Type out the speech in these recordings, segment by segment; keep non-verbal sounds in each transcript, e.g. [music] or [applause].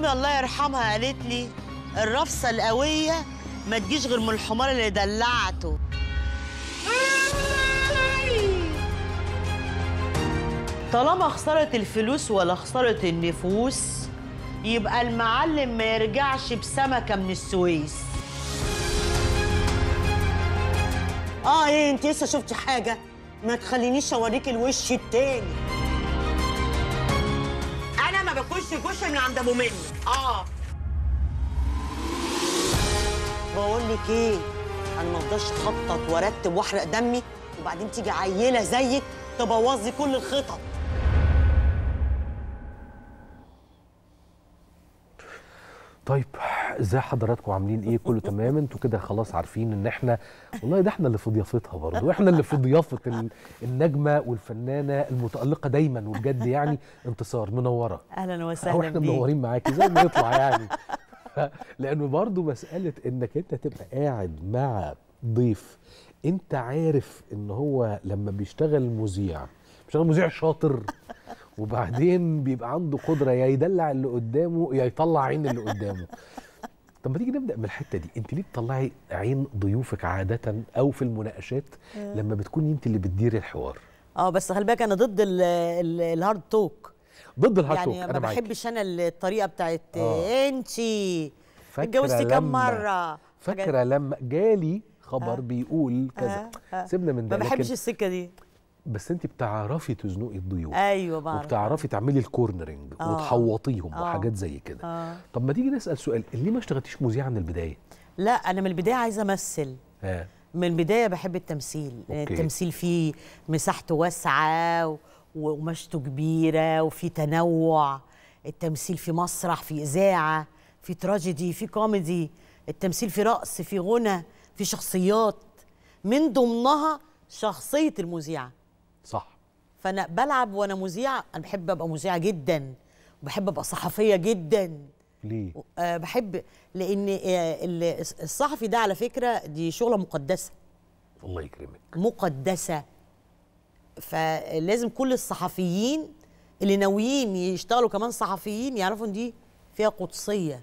امي الله يرحمها قالت لي الرفصه القويه ما تجيش غير من الحمار اللي دلعته طالما خسرت الفلوس ولا خسرت النفوس يبقى المعلم ما يرجعش بسمكه من السويس اه ايه انت لسه شفتي حاجه ما تخلينيش اوريك الوش التاني وش وش من عند ابو مني اه بقول لك ايه انا ما افضلش اخطط وارتب واحرق دمي وبعدين تيجي عيله زيك تبوظ لي كل الخطط طيب ازاي حضراتكم عاملين ايه كله تمام انتوا كده خلاص عارفين ان احنا والله ده احنا اللي في ضيافتها برضه احنا اللي في ضيافه النجمه والفنانه المتالقه دايما وبجد يعني انتصار منوره اهلا وسهلا واحنا منورين معاكي زي ما يطلع يعني [laughs] لانه برضه مساله انك انت تبقى قاعد مع ضيف انت عارف ان هو لما بيشتغل مذيع بيشتغل مذيع شاطر وبعدين بيبقى عنده قدره يا يدلع اللي قدامه يا يطلع عين اللي قدامه طب ما تيجي نبدا من الحته دي انت ليه بتطلعي عين ضيوفك عاده او في المناقشات آه. لما بتكوني انت اللي بتديري الحوار اه بس خلي بالك انا ضد الهارد توك ضد الهارد يعني توك يعني ما بحبش انا الطريقه بتاعت آه. انت اتجوزتي كام مره فاكره لما جالي خبر آه. بيقول كذا سيبنا من ده ما بحبش السكه دي بس انت بتعرفي تزنقي الضيوف ايوه بعرف وبتعرفي تعملي الكورنرنج آه. وتحوطيهم آه. وحاجات زي كده آه. طب ما تيجي نسال سؤال ليه ما اشتغلتيش مذيعه من البدايه لا انا من البدايه عايزه امثل آه. من البدايه بحب التمثيل يعني أوكي. التمثيل فيه مساحته واسعه وقماشته كبيره وفي تنوع التمثيل في مسرح في اذاعه في تراجيدي في كوميدي التمثيل في رقص في غنى في شخصيات من ضمنها شخصيه المذيعه فانا بلعب وانا مذيعه انا بحب ابقى مذيعه جدا وبحب ابقى صحفيه جدا ليه؟ أه بحب لان آه، الصحفي ده على فكره دي شغله مقدسه الله يكرمك مقدسه فلازم كل الصحفيين اللي ناويين يشتغلوا كمان صحفيين يعرفوا ان دي فيها قدسيه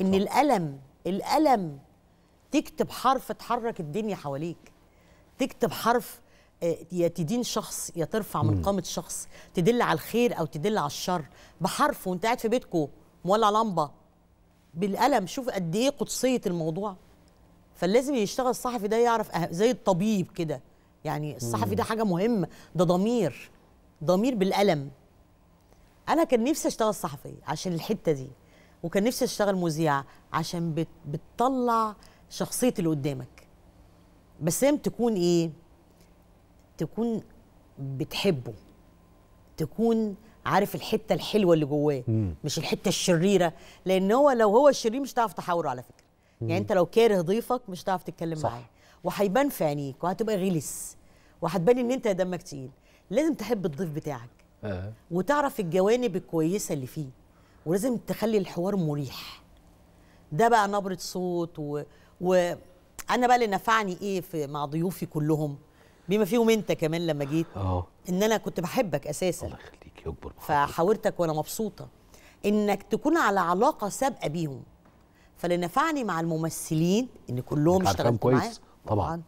ان صح. الالم الالم تكتب حرف تحرك الدنيا حواليك تكتب حرف تدين شخص يا ترفع من قامه شخص تدل على الخير او تدل على الشر بحرف وانت قاعد في بيتكو مولع لمبه بالقلم شوف قد ايه قدسيه الموضوع فلازم يشتغل الصحفي ده يعرف أه-، زي الطبيب كده يعني الصحفي ده حاجه مهمه ده ضمير ضمير بالقلم انا كان نفسي اشتغل صحفي عشان الحته دي وكان نفسي اشتغل مذيعه عشان بتطلع شخصيه اللي قدامك بس لازم تكون ايه تكون بتحبه تكون عارف الحته الحلوه اللي جواه مش الحته الشريره لان هو لو هو شرير مش هتعرف تحاوره على فكره يعني مم. يعني انت لو كاره ضيفك مش هتعرف تتكلم معاه وهيبان في عينيك وهتبقى غلس وهتبان ان انت دمك تقيل لازم تحب الضيف بتاعك آه. وتعرف الجوانب الكويسه اللي فيه ولازم تخلي الحوار مريح ده بقى نبره صوت وانا و... انا بقى اللي نفعني ايه في مع ضيوفي كلهم بما فيهم انت كمان لما جيت اه ان انا كنت بحبك اساسا الله يخليك يكبر فحاورتك وانا مبسوطه انك تكون على علاقه سابقه بيهم فاللي نفعني مع الممثلين ان كلهم اشتغلت كويس طبعا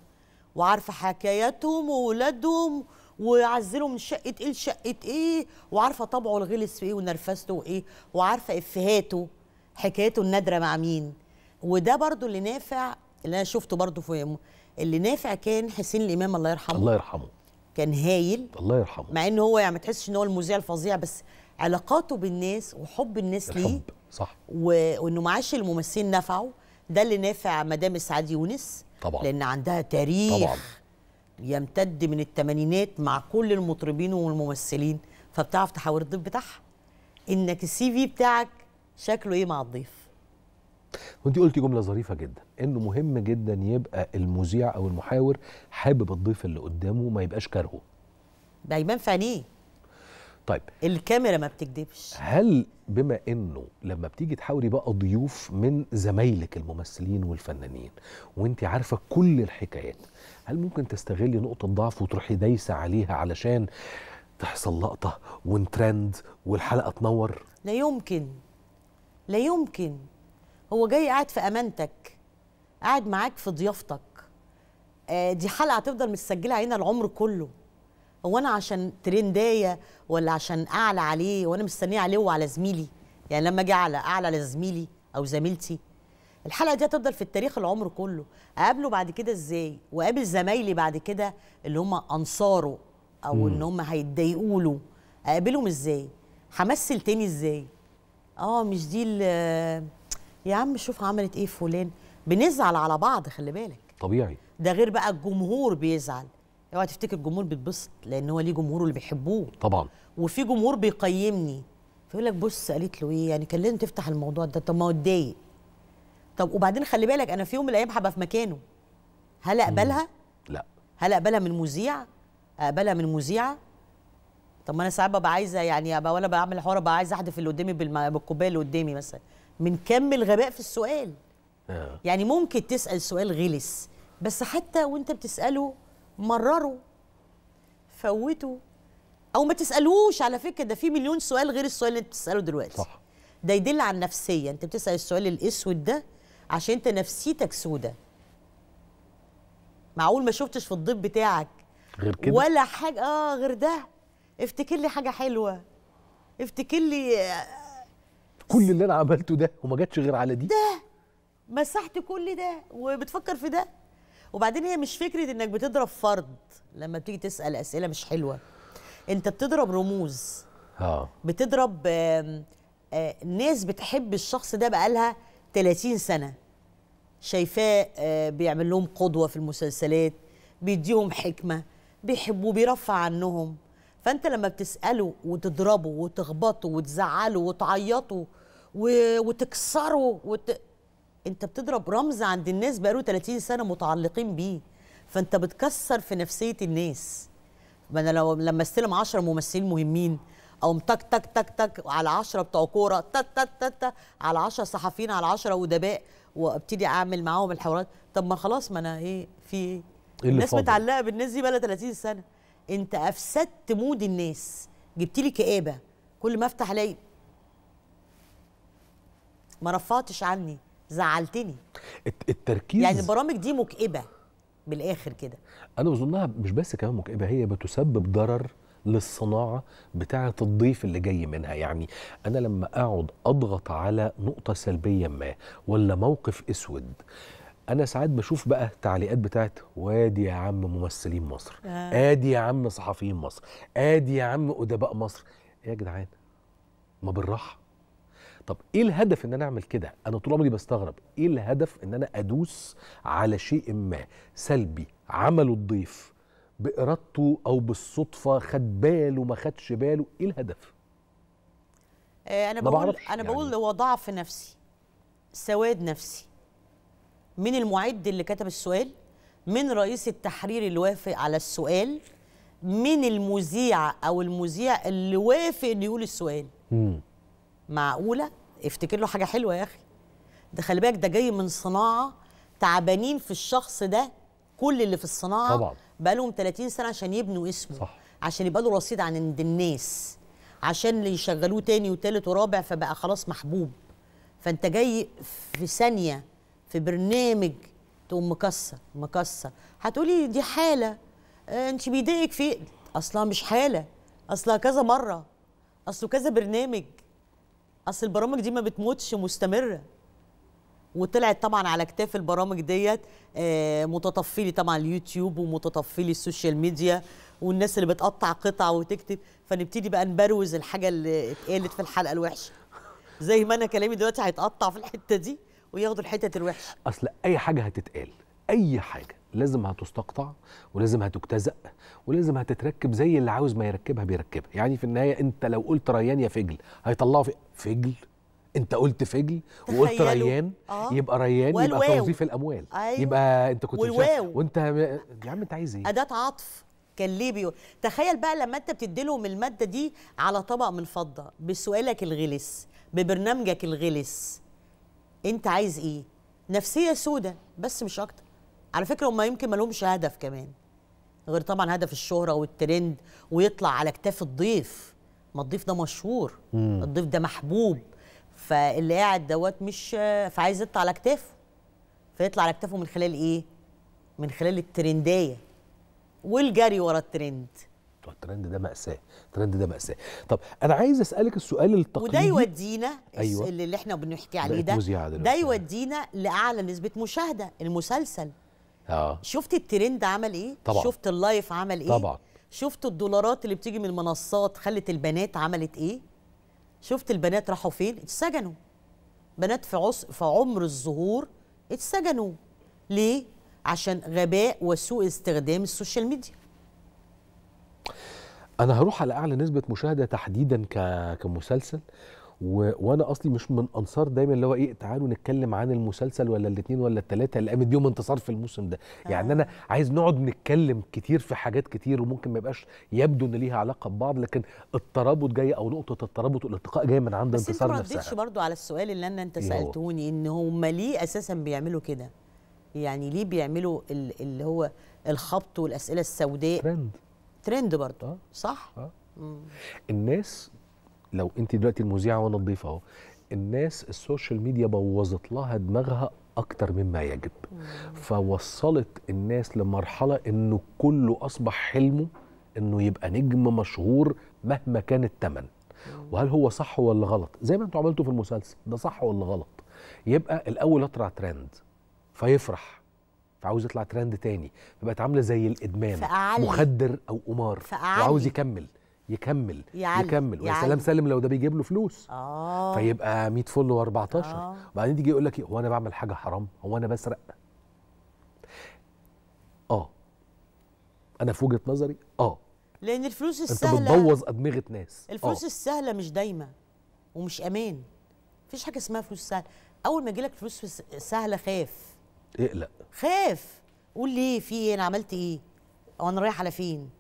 وعارفه حكاياتهم واولادهم وعزله من شقه ايه لشقه ايه وعارفه طبعه الغلس في ايه ونرفزته وايه وعارفه افهاته حكايته النادره مع مين وده برضو اللي نافع اللي انا شفته برضو في اللي نافع كان حسين الامام الله يرحمه الله يرحمه كان هايل الله يرحمه مع ان هو يعني ما تحسش ان هو المذيع الفظيع بس علاقاته بالناس وحب الناس ليه صح وانه معاش الممثلين نفعه ده اللي نافع مدام اسعاد يونس طبعا لان عندها تاريخ طبعا يمتد من الثمانينات مع كل المطربين والممثلين فبتعرف تحاور الضيف بتاعها انك السي في بتاعك شكله ايه مع الضيف وانت قلتي جمله ظريفه جدا انه مهم جدا يبقى المذيع او المحاور حابب الضيف اللي قدامه ما يبقاش كارهه دايما في عينيه طيب الكاميرا ما بتكدبش هل بما انه لما بتيجي تحاوري بقى ضيوف من زمايلك الممثلين والفنانين وانت عارفه كل الحكايات هل ممكن تستغلي نقطه ضعف وتروحي دايسه عليها علشان تحصل لقطه ونترند والحلقه تنور لا يمكن لا يمكن هو جاي قاعد في امانتك قاعد معاك في ضيافتك آه، دي حلقه هتفضل متسجله علينا العمر كله هو انا عشان ترندايه ولا عشان اعلى عليه وانا مستنيه عليه وعلى زميلي يعني لما اجي اعلى اعلى لزميلي او زميلتي الحلقه دي هتفضل في التاريخ العمر كله اقابله بعد كده ازاي واقابل زمايلي بعد كده اللي هم انصاره او ان هم هيتضايقوا له اقابلهم ازاي همثل تاني ازاي اه مش دي يا عم شوف عملت ايه فلان بنزعل على بعض خلي بالك طبيعي ده غير بقى الجمهور بيزعل اوعى تفتكر الجمهور بيتبسط لان هو ليه جمهوره اللي بيحبوه طبعا وفي جمهور بيقيمني فيقول لك بص قالت له ايه يعني كان لازم تفتح الموضوع ده طب ما هو اتضايق طب وبعدين خلي بالك انا في يوم من الايام هبقى في مكانه هل اقبلها؟ لا هل اقبلها من مذيع؟ اقبلها من مذيعه؟ طب ما انا ساعات ببقى عايزه يعني ابقى وانا بعمل حوار ببقى عايزه احدف اللي قدامي بالكوبايه اللي قدامي مثلا من كم الغباء في السؤال آه. يعني ممكن تسال سؤال غلس بس حتى وانت بتساله مرره فوته او ما تسالوش على فكره ده في مليون سؤال غير السؤال اللي انت بتساله دلوقتي صح ده يدل على النفسيه انت بتسال السؤال الاسود ده عشان انت نفسيتك سودة معقول ما شفتش في الضيف بتاعك غير كده ولا حاجه اه غير ده افتكر لي حاجه حلوه افتكر لي كل اللي انا عملته ده وما جاتش غير على دي ده مسحت كل ده وبتفكر في ده وبعدين هي مش فكره انك بتضرب فرد لما بتيجي تسال اسئله مش حلوه انت بتضرب رموز اه بتضرب آه، ناس بتحب الشخص ده بقالها 30 سنه شايفاه آه، بيعمل لهم قدوه في المسلسلات بيديهم حكمه بيحبوه بيرفع عنهم فانت لما بتساله وتضربه وتخبطه وتزعله وتعيطه وتكسره وت... انت بتضرب رمز عند الناس بقاله 30 سنه متعلقين بيه فانت بتكسر في نفسيه الناس ما انا لو لما استلم 10 ممثلين مهمين او تك تك تك تك على 10 بتوع كوره تك تك تك تك على 10 صحفيين على 10 ادباء وابتدي اعمل معاهم الحوارات طب ما خلاص ما انا ايه في ايه, إيه الناس متعلقه بالناس دي بقى 30 سنه انت افسدت مود الناس جبت لي كآبه كل ما افتح الاقي ما رفعتش عني زعلتني التركيز يعني البرامج دي مكئبه بالاخر كده انا بظنها مش بس كمان مكئبه هي بتسبب ضرر للصناعه بتاعه الضيف اللي جاي منها يعني انا لما اقعد اضغط على نقطه سلبيه ما ولا موقف اسود انا ساعات بشوف بقى تعليقات بتاعت وادي يا عم ممثلين مصر آه. ادي يا عم صحفيين مصر ادي يا عم ادباء مصر إيه يا جدعان ما بالراحه طب ايه الهدف ان انا اعمل كده انا طول عمري بستغرب ايه الهدف ان انا ادوس على شيء ما سلبي عمله الضيف بارادته او بالصدفه خد باله ما خدش باله ايه الهدف آه انا بقول انا بقول يعني. هو ضعف نفسي سواد نفسي من المعد اللي كتب السؤال من رئيس التحرير اللي وافق على السؤال من المذيع او المذيع اللي وافق انه يقول السؤال مم. معقوله افتكر له حاجه حلوه يا اخي ده خلي بالك ده جاي من صناعه تعبانين في الشخص ده كل اللي في الصناعه طبعا بقى لهم 30 سنه عشان يبنوا اسمه صح. عشان يبقى له رصيد عند الناس عشان اللي يشغلوه تاني وتالت ورابع فبقى خلاص محبوب فانت جاي في ثانيه في برنامج تقوم مكسر مكسر هتقولي دي حاله اه، انت بيضايقك في اصلها مش حاله اصلها كذا مره اصله كذا برنامج اصل البرامج دي ما بتموتش مستمره وطلعت طبعا على كتاف البرامج ديت اه، متطفلي طبعا اليوتيوب ومتطفلي السوشيال ميديا والناس اللي بتقطع قطع وتكتب فنبتدي بقى نبروز الحاجه اللي اتقالت في الحلقه الوحشه زي ما انا كلامي دلوقتي هيتقطع في الحته دي وياخدوا الحتت الوحشه اصل اي حاجه هتتقال اي حاجه لازم هتستقطع ولازم هتجتزأ ولازم هتتركب زي اللي عاوز ما يركبها بيركبها يعني في النهايه انت لو قلت ريان يا فجل هيطلعوا في فجل انت قلت فجل وقلت ريان آه. يبقى ريان يبقى توظيف الاموال أيوة. يبقى انت كنت والواو. وانت يا عم انت عايز ايه اداه عطف كان ليه بيقول تخيل بقى لما انت بتديلهم الماده دي على طبق من فضه بسؤالك الغلس ببرنامجك الغلس انت عايز ايه نفسيه سودة بس مش اكتر على فكره هم يمكن ما لهمش هدف كمان غير طبعا هدف الشهره والترند ويطلع على كتاف الضيف ما الضيف ده مشهور مم. الضيف ده محبوب فاللي قاعد دوت مش فعايز يطلع على كتافه فيطلع على كتافه من خلال ايه من خلال الترنديه والجري ورا الترند خطوه الترند ده ماساه الترند ده ماساه طب انا عايز اسالك السؤال التقليدي وده يودينا أيوة. اللي احنا بنحكي عليه ده ده يودينا لاعلى نسبه مشاهده المسلسل اه شفت الترند عمل ايه طبعا. شفت اللايف عمل ايه طبعا شفت الدولارات اللي بتيجي من المنصات خلت البنات عملت ايه شفت البنات راحوا فين اتسجنوا بنات في عص في عمر الظهور اتسجنوا ليه عشان غباء وسوء استخدام السوشيال ميديا انا هروح على اعلى نسبه مشاهده تحديدا ك... كمسلسل و... وانا اصلي مش من انصار دايما اللي هو ايه تعالوا نتكلم عن المسلسل ولا الاثنين ولا الثلاثه اللي قامت بيهم انتصار في الموسم ده يعني آه. يعني انا عايز نقعد نتكلم كتير في حاجات كتير وممكن ما يبقاش يبدو ان ليها علاقه ببعض لكن الترابط جاي او نقطه الترابط والالتقاء جاي من عند انتصار نفسها بس انت ما ردتش برضه على السؤال اللي انا انت سالتوني ان هم ليه اساسا بيعملوا كده يعني ليه بيعملوا اللي هو الخبط والاسئله السوداء ترند ترند برضه آه. صح آه. الناس لو انت دلوقتي المذيعه وانا الضيف اهو الناس السوشيال ميديا بوظت لها دماغها اكتر مما يجب مم. فوصلت الناس لمرحله انه كله اصبح حلمه انه يبقى نجم مشهور مهما كان الثمن وهل هو صح ولا غلط زي ما انتوا عملتوا في المسلسل ده صح ولا غلط يبقى الاول اطرع ترند فيفرح فعاوز يطلع ترند تاني فبقت عامله زي الادمان فأعلي. مخدر او قمار فأعلي. وعاوز يكمل يكمل يعلي. يكمل ويا سلام سالم لو ده بيجيب له فلوس آه. فيبقى 100 فل و14 آه. وبعدين تيجي يقول لك إيه؟ هو انا بعمل حاجه حرام هو انا بسرق اه انا في وجهه نظري اه لان الفلوس السهله انت بتبوظ ادمغه ناس آه. الفلوس أوه. السهله مش دايمه ومش امان مفيش حاجه اسمها فلوس سهله اول ما يجيلك فلوس سهله خاف اقلق خاف قول ليه في ايه انا عملت ايه او انا رايح على فين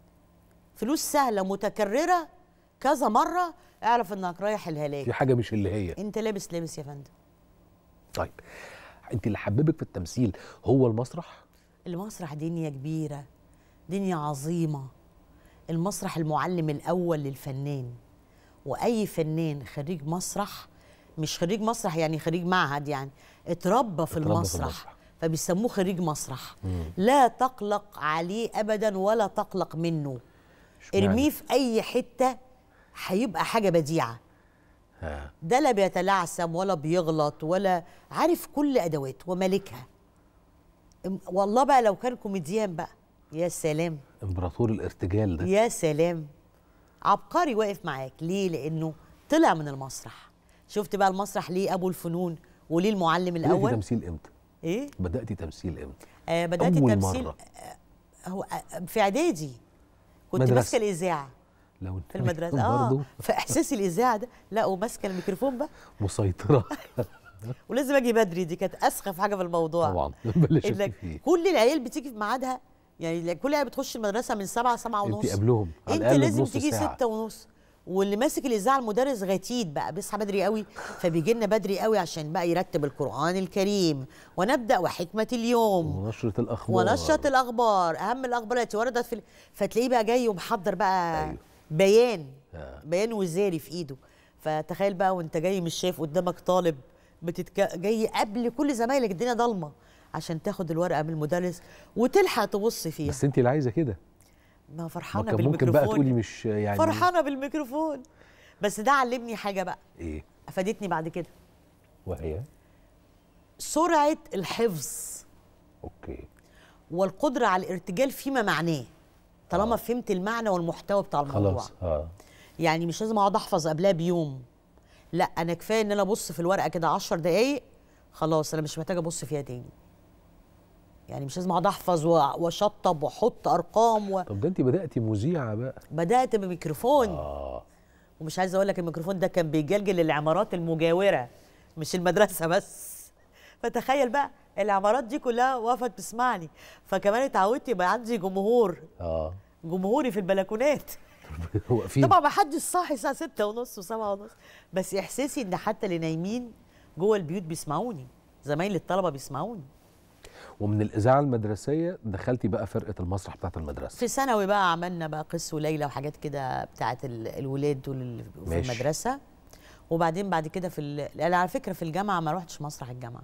فلوس سهله متكرره كذا مره اعرف انك رايح الهلاك في حاجه مش اللي هي انت لابس لابس يا فندم طيب انت اللي حببك في التمثيل هو المسرح المسرح دنيا كبيره دنيا عظيمه المسرح المعلم الاول للفنان واي فنان خريج مسرح مش خريج مسرح يعني خريج معهد يعني اتربى في, اتربى المسرح. في المسرح فبيسموه خريج مسرح لا تقلق عليه ابدا ولا تقلق منه ارميه يعني؟ في اي حته هيبقى حاجه بديعه ها. ده لا بيتلعثم ولا بيغلط ولا عارف كل ادواته ومالكها والله بقى لو كان كوميديان بقى يا سلام امبراطور الارتجال ده يا سلام عبقري واقف معاك ليه لانه طلع من المسرح شفت بقى المسرح ليه ابو الفنون وليه المعلم الاول تمثيل امتى ايه بداتي تمثيل امتى آه بدات أول مرة. آه هو آه، آه، في اعدادي كنت ماسكه الاذاعه لو في المدرسه اه فاحساس الاذاعه ده لا وماسكه الميكروفون بقى مسيطره [laughs] ولازم اجي بدري دي كانت اسخف حاجه في الموضوع طبعا [laughs] انك كل العيال بتيجي في ميعادها يعني كل العيال بتخش المدرسه من 7 سبعة ونص انت قبلهم انت لازم تيجي ستة ونص واللي ماسك الاذاعه المدرس غتيت بقى بيصحى بدري قوي فبيجي لنا بدري قوي عشان بقى يرتب القران الكريم ونبدا وحكمه اليوم ونشره الاخبار ونشره الاخبار اهم الاخبار التي وردت في فتلاقيه بقى جاي ومحضر بقى أيوه. بيان آه. بيان وزاري في ايده فتخيل بقى وانت جاي مش شايف قدامك طالب بتتك... جاي قبل كل زمايلك الدنيا ضلمه عشان تاخد الورقه من المدرس وتلحق تبص فيها بس انت اللي عايزه كده ما فرحانه ما بالميكروفون ممكن بقى تقولي مش يعني فرحانه بالميكروفون بس ده علمني حاجه بقى ايه افادتني بعد كده وهي سرعه الحفظ اوكي والقدره على الارتجال فيما معناه طالما آه. فهمت المعنى والمحتوى بتاع الموضوع خلاص آه. يعني مش لازم اقعد احفظ قبلها بيوم لا انا كفايه ان انا ابص في الورقه كده 10 دقايق خلاص انا مش محتاجه ابص فيها تاني يعني مش لازم اقعد احفظ واشطب واحط ارقام و... طب ده انت بداتي مذيعه بقى بدات بميكروفون آه. ومش عايزه اقول لك الميكروفون ده كان بيجلجل العمارات المجاوره مش المدرسه بس فتخيل بقى العمارات دي كلها وقفت تسمعني فكمان اتعودت يبقى عندي جمهور اه جمهوري في البلكونات [laughs] طبعا ما حدش صاحي الساعه 6 ونص و7 ونص بس احساسي ان حتى اللي نايمين جوه البيوت بيسمعوني زمايلي الطلبه بيسمعوني ومن الاذاعه المدرسيه دخلتي بقى فرقه المسرح بتاعه المدرسه في ثانوي بقى عملنا بقى قس وليلى وحاجات كده بتاعه الولاد دول في ماشي. المدرسه وبعدين بعد كده في ال... على فكره في الجامعه ما روحتش مسرح الجامعه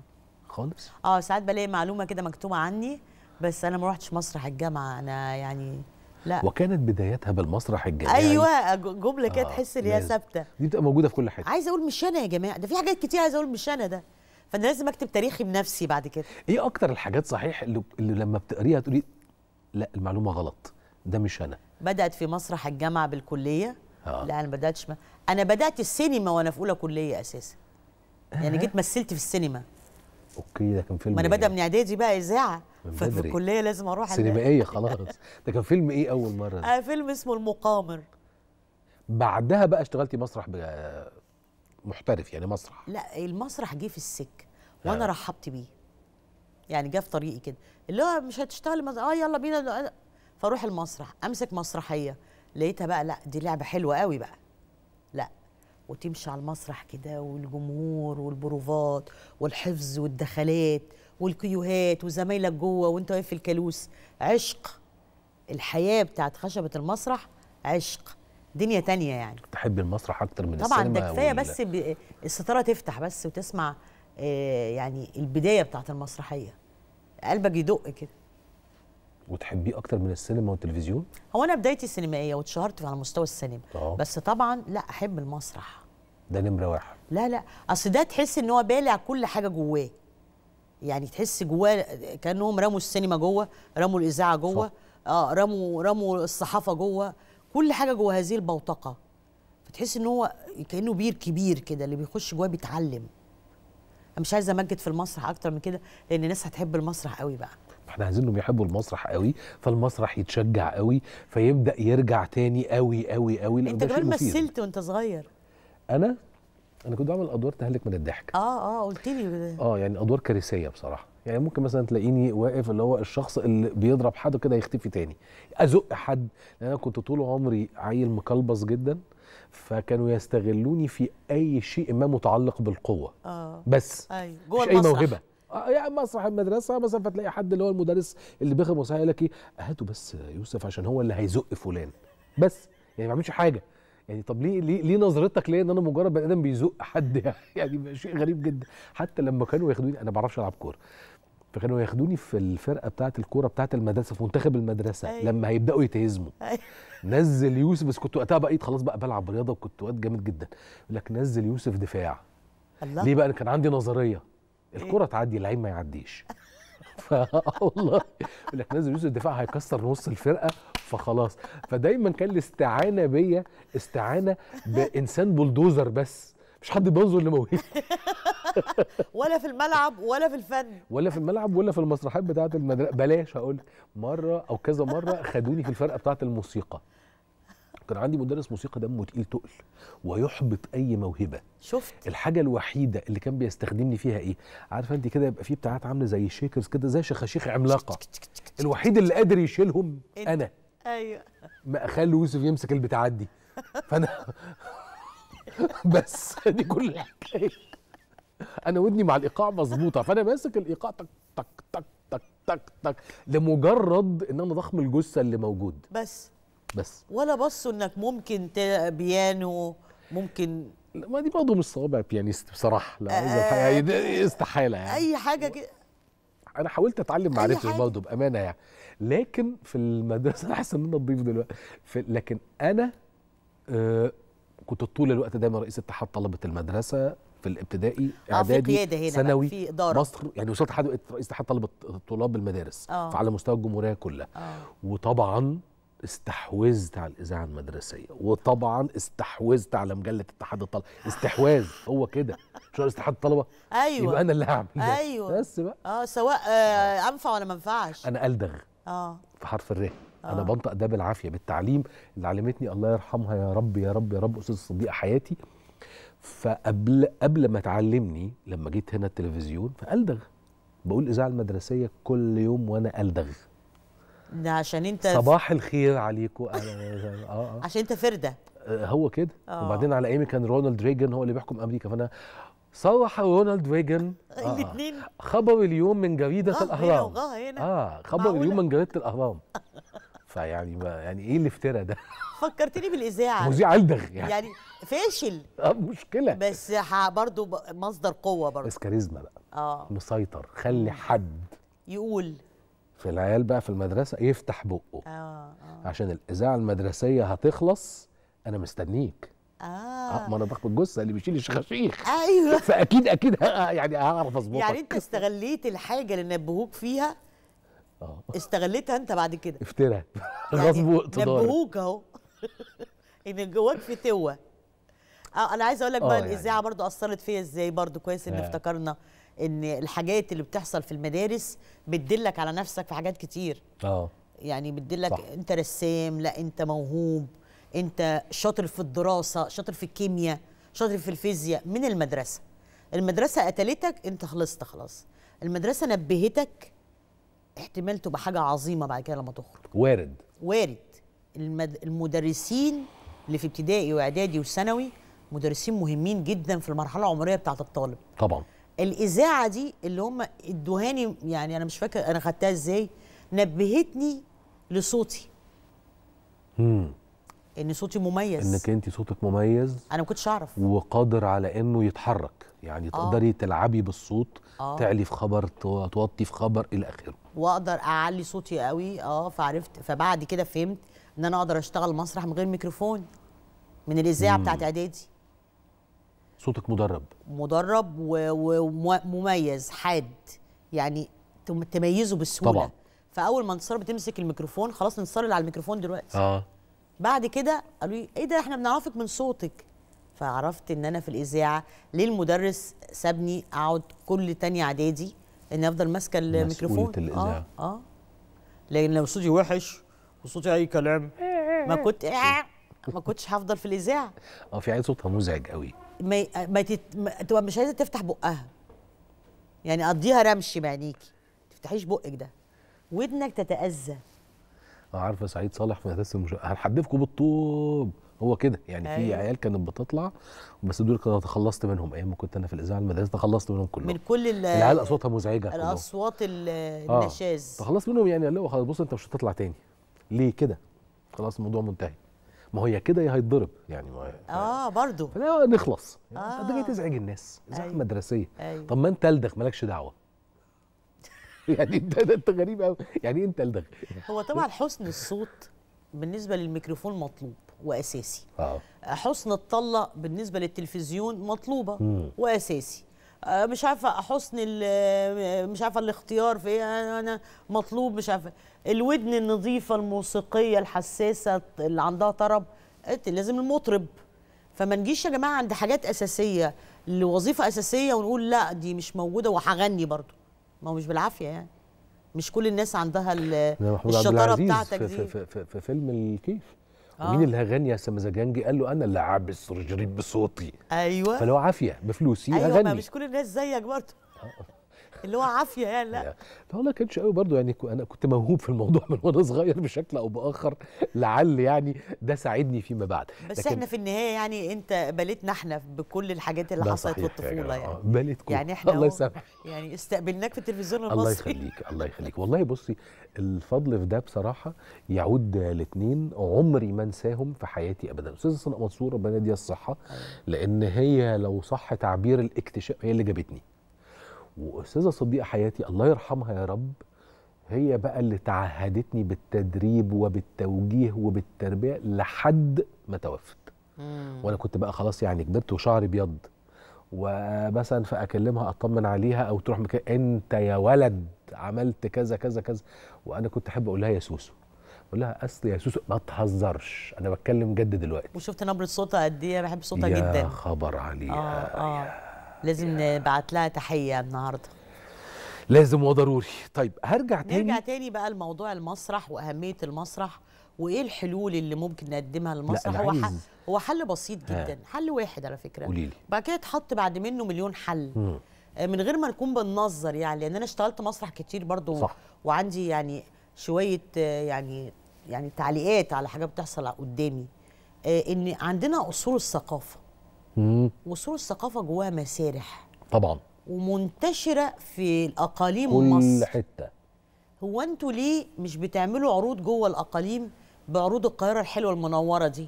خالص اه ساعات بلاقي معلومه كده مكتوبه عني بس انا ما روحتش مسرح الجامعه انا يعني لا وكانت بدايتها بالمسرح الجامعي ايوه جمله كده آه تحس ان هي ثابته دي بتبقى موجوده في كل حته عايزه اقول مش انا يا جماعه ده في حاجات كتير عايزه اقول مش انا ده فانا لازم اكتب تاريخي بنفسي بعد كده ايه اكتر الحاجات صحيح اللي, اللي لما بتقريها تقولي لا المعلومه غلط ده مش انا بدات في مسرح الجامعه بالكليه آه. لا انا ما بداتش ما... انا بدات السينما وانا في اولى كليه اساسا يعني جيت مثلت في السينما اوكي ده كان فيلم ما انا بدا إيه؟ من اعدادي بقى اذاعه ففي الكليه لازم اروح سينمائيه [laughs] خلاص ده كان فيلم ايه اول مره آه فيلم اسمه المقامر بعدها بقى اشتغلتي مسرح ب... محترف يعني مسرح لا المسرح جه في السكه آه. وانا رحبت بيه يعني جه في طريقي كده اللي هو مش هتشتغل مز... اه يلا بينا فاروح المسرح امسك مسرحيه لقيتها بقى لا دي لعبه حلوه قوي بقى لا وتمشي على المسرح كده والجمهور والبروفات والحفظ والدخلات والكيوهات وزمايلك جوه وانت واقف في الكالوس عشق الحياه بتاعت خشبه المسرح عشق دنيا تانية يعني تحب المسرح اكتر من طبعا السينما طبعا ده كفايه وال... بس ب... الستاره تفتح بس وتسمع آه يعني البدايه بتاعه المسرحيه قلبك يدق كده وتحبيه اكتر من السينما والتلفزيون هو انا بدايتي سينمائيه واتشهرت على مستوى السينما أوه. بس طبعا لا احب المسرح ده نمره واحد لا لا اصل ده تحس ان هو بالع كل حاجه جواه يعني تحس جواه كانهم رموا السينما جوه رموا الاذاعه جوه اه رموا رموا الصحافه جوه كل حاجه جوه هذه البوتقه فتحس ان هو كانه بير كبير كده اللي بيخش جواه بيتعلم انا مش عايزه امجد في المسرح اكتر من كده لان الناس هتحب المسرح قوي بقى احنا عايزينهم يحبوا المسرح قوي فالمسرح يتشجع قوي فيبدا يرجع تاني قوي قوي قوي انت كمان مثلت وانت صغير انا انا كنت بعمل ادوار تهلك من الضحك اه اه قلت لي اه يعني ادوار كارثيه بصراحه يعني ممكن مثلا تلاقيني واقف اللي هو الشخص اللي بيضرب حد كده يختفي تاني ازق حد لان انا كنت طول عمري عيل مكلبص جدا فكانوا يستغلوني في اي شيء ما متعلق بالقوه آه. بس أيوه. جوه مش المسرح. اي موهبه آه، يعني مسرح المدرسه مثلا فتلاقي حد اللي هو المدرس اللي بيخرب مسرح يقول لك ايه هاتوا بس يوسف عشان هو اللي هيزق فلان بس يعني ما بيعملش حاجه يعني طب ليه ليه, ليه نظرتك ليا ان انا مجرد بني ادم بيزق حد [laughs] يعني شيء غريب جدا حتى لما كانوا ياخدوني انا ما بعرفش العب كوره فكانوا ياخدوني في الفرقه بتاعه الكوره بتاعه المدرسه في منتخب المدرسه أيه. لما هيبداوا يتهزموا أيوة. نزل يوسف بس كنت وقتها بقيت خلاص بقى بلعب رياضه وكنت وقت جامد جدا يقول لك نزل يوسف دفاع الله. ليه بقى كان عندي نظريه إيه؟ الكره تعدي اللعيب ما يعديش [laughs] آه والله يقول لك نزل يوسف دفاع هيكسر نص الفرقه فخلاص فدايما كان الاستعانه بيا استعانه بانسان بلدوزر بس مش حد بينظر لموهبتي [laughs] ولا في الملعب ولا في الفن ولا في الملعب ولا في المسرحيات بتاعه المدرسه بلاش هقول مره او كذا مره خدوني في الفرقه بتاعه الموسيقى كان عندي مدرس موسيقى دمه تقيل تقل ويحبط اي موهبه شفت الحاجه الوحيده اللي كان بيستخدمني فيها ايه عارفه انت كده يبقى في بتاعات عامله زي الشيكرز كده زي شخاشيخ عملاقه الوحيد اللي قادر يشيلهم انا ايوه ما اخلي يوسف يمسك البتاعات دي فانا [laughs] بس دي كل الحكايه انا ودني مع الايقاع مظبوطه فانا ماسك الايقاع تك تك تك تك تك تك لمجرد ان انا ضخم الجثه اللي موجود بس بس ولا بصوا انك ممكن بيانو ممكن ما دي برضه مش صوابع بيانيست بصراحه لا آه يعني استحاله يعني اي حاجه كده انا حاولت اتعلم ما عرفتش برضه بامانه يعني لكن في المدرسه انا حاسس ان انا نضيف دلوقتي لكن انا آه كنت طول الوقت دايما رئيس اتحاد طلبه المدرسه في الابتدائي آه، اعدادي في هنا ثانوي في إدارة. مصر يعني وصلت لحد رئيس اتحاد طلبه طلاب المدارس آه. فعلى مستوى الجمهوريه كلها آه. وطبعا استحوذت على الاذاعه المدرسيه وطبعا استحوذت على مجله اتحاد الطلبه استحواذ هو كده شو اتحاد الطلبه ايوه يبقى انا اللي هعمل ايوه بس بقى اه سواء آه، انفع ولا ما انفعش انا الدغ اه في حرف الره انا آه. بنطق ده بالعافيه بالتعليم اللي علمتني الله يرحمها يا رب يا رب يا رب استاذ صديقه حياتي فقبل قبل ما تعلمني لما جيت هنا التلفزيون فالدغ بقول الاذاعه المدرسيه كل يوم وانا الدغ ده عشان انت صباح الخير عليكم اه اه, آه،, آه. [laughs] عشان انت فرده هو كده أوه. وبعدين على ايامي كان رونالد ريجن هو اللي بيحكم امريكا فانا صرح رونالد ريجن [laughs] آه. خبر اليوم من جريده الاهرام هنا. اه خبر معقولة. اليوم من جريده الاهرام [laughs] فيعني ما يعني ايه الافتراء ده [laughs] فكرتني بالاذاعه مذيع الدغ يعني يعني فاشل اه مشكله بس برضه مصدر قوه برضه بس كاريزما بقى اه مسيطر خلي حد يقول في العيال بقى في المدرسه يفتح بقه اه, آه. عشان الاذاعه المدرسيه هتخلص انا مستنيك اه, آه ما انا باخد الجثه اللي بيشيل الشخاشيخ ايوه [laughs] فاكيد اكيد يعني هعرف اظبطك يعني انت استغليت الحاجه اللي نبهوك فيها اه استغلتها انت بعد كده افترى غصب [laughs] يعني واقتدار نبهوك اهو [laughs] ان جواك فتوه اه انا عايزه اقول لك بقى آه، يعني. الاذاعه برضو اثرت فيا ازاي برضو كويس ان آه. افتكرنا ان الحاجات اللي بتحصل في المدارس بتدلك على نفسك في حاجات كتير اه يعني بتدلك صح. انت رسام لا انت موهوب انت شاطر في الدراسه شاطر في الكيمياء شاطر في الفيزياء من المدرسه المدرسه قتلتك انت خلصت خلاص المدرسه نبهتك احتمال تبقى حاجه عظيمه بعد كده لما تخرج وارد وارد المد... المدرسين اللي في ابتدائي واعدادي وثانوي مدرسين مهمين جدا في المرحله العمريه بتاعه الطالب طبعا الاذاعه دي اللي هم ادوهاني يعني انا مش فاكر انا خدتها ازاي نبهتني لصوتي امم ان صوتي مميز انك انت صوتك مميز انا ما كنتش اعرف وقادر على انه يتحرك يعني آه. تقدري تلعبي بالصوت آه. تعلي في خبر توطي في خبر الى اخره واقدر اعلي صوتي قوي اه فعرفت فبعد كده فهمت ان انا اقدر اشتغل مسرح من غير ميكروفون من الاذاعه بتاعت اعدادي صوتك مدرب مدرب ومميز حاد يعني تميزه بالسهوله طبعا فاول ما انتصار بتمسك الميكروفون خلاص انتصار اللي على الميكروفون دلوقتي اه بعد كده قالوا لي ايه ده احنا بنعرفك من صوتك فعرفت ان انا في الاذاعه ليه المدرس سابني اقعد كل تاني اعدادي اني افضل ماسكه الميكروفون الاذاعه اه اه لان لو صوتي وحش وصوتي اي كلام ما كنت [laughs] آه، ما كنتش هفضل في الاذاعه اه في عيال صوتها مزعج قوي ما ما, تت... ما تبقى مش عايزه تفتح بقها يعني قضيها رمش بعينيكي ما تفتحيش بقك ده ودنك تتاذى عارفه سعيد صالح في مدرسه المشاهد هنحدفكم بالطوب هو كده يعني في أيوه. عيال كانت بتطلع بس دول كده تخلصت منهم ايام ما كنت انا في الاذاعه المدرسه تخلصت منهم كلهم من كل العيال اصواتها مزعجه الاصوات آه. النشاز آه. تخلصت منهم يعني قال خلاص بص انت مش هتطلع تاني ليه كده خلاص الموضوع منتهي ما هي كده يا هيتضرب يعني ما اه برضه لا نخلص آه. جاي تزعج الناس ازعاج أيوة. مدرسيه أيوة. طب ما انت لدغ مالكش دعوه [laughs] يعني انت انت غريب قوي يعني ايه انت اللي هو طبعا حسن الصوت بالنسبه للميكروفون مطلوب واساسي آه. حسن الطله بالنسبه للتلفزيون مطلوبه مم. واساسي آه، مش عارفه حسن آه، مش عارفه الاختيار في ايه انا مطلوب مش عارفه الودن النظيفه الموسيقيه الحساسه اللي عندها طرب لازم المطرب فما نجيش يا جماعه عند حاجات اساسيه لوظيفه اساسيه ونقول لا دي مش موجوده وهغني برضو ما هو مش بالعافيه يعني مش كل الناس عندها الشطاره بتاعتك دي في, في, في, في فيلم الكيف آه. مين اللي هغني يا سمزجانجي قال له انا اللي عابس رجريب بصوتي ايوه فلو عافيه بفلوسي ايوه هغني. ايوه مش كل الناس زيك برضه آه. اللي هو عافيه يعني لا لا والله كانش قوي برضو يعني انا كنت موهوب في الموضوع [laughs] من وانا صغير بشكل او باخر لعل يعني ده ساعدني فيما بعد بس لكن احنا في النهايه يعني انت بليتنا احنا بكل الحاجات اللي حصلت في الطفوله يعني آه، بليتكم يعني احنا [laughs] الله يسامحك يعني استقبلناك في التلفزيون [laughs] المصري الله يخليك الله يخليك والله بصي الفضل في ده بصراحه يعود لاثنين عمري ما انساهم في حياتي ابدا استاذه سناء منصور ربنا يديها الصحه لان هي لو صح تعبير الاكتشاف هي اللي جابتني واستاذه صديقه حياتي الله يرحمها يا رب هي بقى اللي تعهدتني بالتدريب وبالتوجيه وبالتربيه لحد ما توفت وانا كنت بقى خلاص يعني كبرت وشعري ابيض ومثلا فاكلمها اطمن عليها او تروح مكان انت يا ولد عملت كذا كذا كذا وانا كنت احب اقول لها يا سوسو اقول لها اصل يا سوسو ما تهزرش انا بتكلم جد دلوقتي وشفت نبره صوتها قد ايه بحب صوتها جدا يا خبر عليها آه آه. يا لازم نبعت لها تحيه النهارده لازم وضروري طيب هرجع تاني نرجع تاني بقى لموضوع المسرح واهميه المسرح وايه الحلول اللي ممكن نقدمها للمسرح هو حل هو حل بسيط جدا ها. حل واحد على فكره قوليلي بعد كده اتحط بعد منه مليون حل م. آه، من غير ما نكون بننظر يعني لان انا اشتغلت مسرح كتير برضو صح. وعندي يعني شويه آه، يعني يعني تعليقات على حاجات بتحصل قدامي آه، ان عندنا اصول الثقافه وصول الثقافه جواها مسارح طبعا ومنتشره في الاقاليم كل مصر كل حته هو انتوا ليه مش بتعملوا عروض جوه الاقاليم بعروض القاهره الحلوه المنوره دي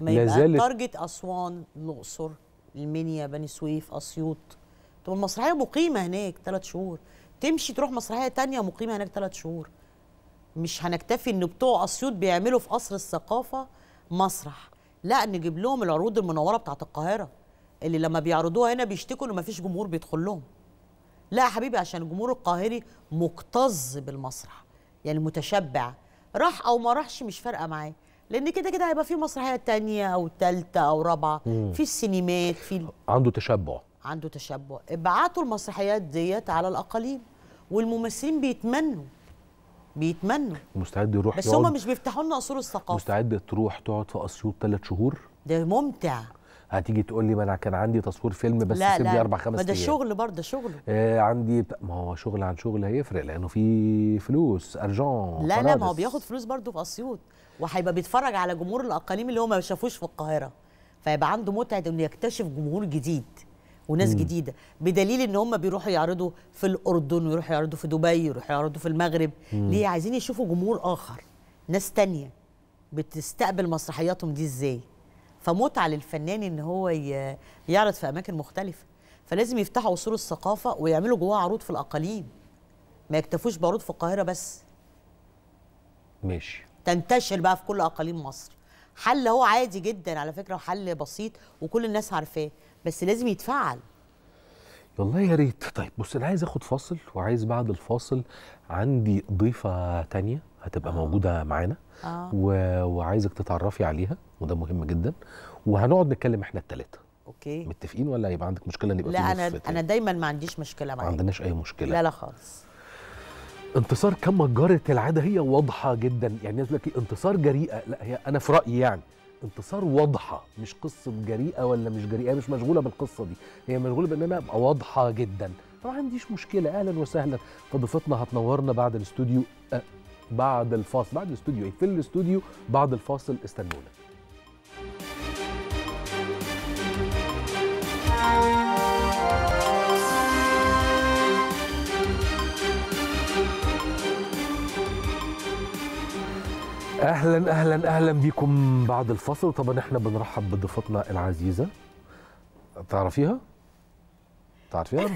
ما يبقى تارجت اسوان الاقصر المنيا بني سويف اسيوط طب المسرحيه مقيمه هناك ثلاث شهور تمشي تروح مسرحيه تانية مقيمه هناك ثلاث شهور مش هنكتفي ان بتوع اسيوط بيعملوا في قصر الثقافه مسرح لا نجيب لهم العروض المنوره بتاعت القاهره اللي لما بيعرضوها هنا بيشتكوا ان مفيش جمهور بيدخل لهم لا يا حبيبي عشان الجمهور القاهري مكتظ بالمسرح يعني متشبع راح او ما راحش مش فارقه معاه لان كده كده هيبقى في مسرحيه تانية او تالتة او رابعه في السينمات في عنده تشبع عنده تشبع ابعتوا المسرحيات ديت على الاقاليم والممثلين بيتمنوا بيتمنوا مستعد يروح بس هم مش بيفتحوا لنا قصور الثقافه مستعد تروح تقعد في اسيوط ثلاث شهور ده ممتع هتيجي تقول لي ما انا كان عندي تصوير فيلم بس لا سيب لي اربع خمس ايام ما ده شغل برضه شغل آه عندي ما هو شغل عن شغل هيفرق لانه في فلوس ارجون لا فرادس. لا ما هو بياخد فلوس برضه في اسيوط وهيبقى بيتفرج على جمهور الاقاليم اللي هو ما شافوش في القاهره فيبقى عنده متعه انه يكتشف جمهور جديد وناس مم. جديده بدليل ان هم بيروحوا يعرضوا في الاردن ويروحوا يعرضوا في دبي ويروحوا يعرضوا في المغرب مم. ليه عايزين يشوفوا جمهور اخر ناس تانية بتستقبل مسرحياتهم دي ازاي فمتعه للفنان ان هو يعرض في اماكن مختلفه فلازم يفتحوا اصول الثقافه ويعملوا جواها عروض في الاقاليم ما يكتفوش بعروض في القاهره بس ماشي تنتشر بقى في كل اقاليم مصر حل هو عادي جدا على فكره وحل بسيط وكل الناس عارفاه بس لازم يتفعل والله يا ريت طيب بص انا عايز اخد فاصل وعايز بعد الفاصل عندي ضيفه تانية هتبقى آه. موجوده معانا آه. و... وعايزك تتعرفي عليها وده مهم جدا وهنقعد نتكلم احنا الثلاثه اوكي متفقين ولا يبقى عندك مشكله نبقى لا انا فتنة. انا دايما ما عنديش مشكله معاك ما عندناش اي مشكله لا لا خالص انتصار كما جرت العاده هي واضحه جدا يعني الناس إيه، بتقول انتصار جريئه لا هي انا في رايي يعني انتصار واضحه مش قصه جريئه ولا مش جريئه مش مشغوله بالقصه دي هي مشغوله بان انا ابقى واضحه جدا ما عنديش مشكله اهلا وسهلا فضيفتنا هتنورنا بعد الاستوديو أه بعد الفاصل بعد الاستوديو إيه؟ في الاستوديو بعد الفاصل استنونا اهلا اهلا اهلا بكم بعد الفصل طبعا احنا بنرحب بضيفتنا العزيزه تعرفيها؟ تعرفيها؟ [laughs]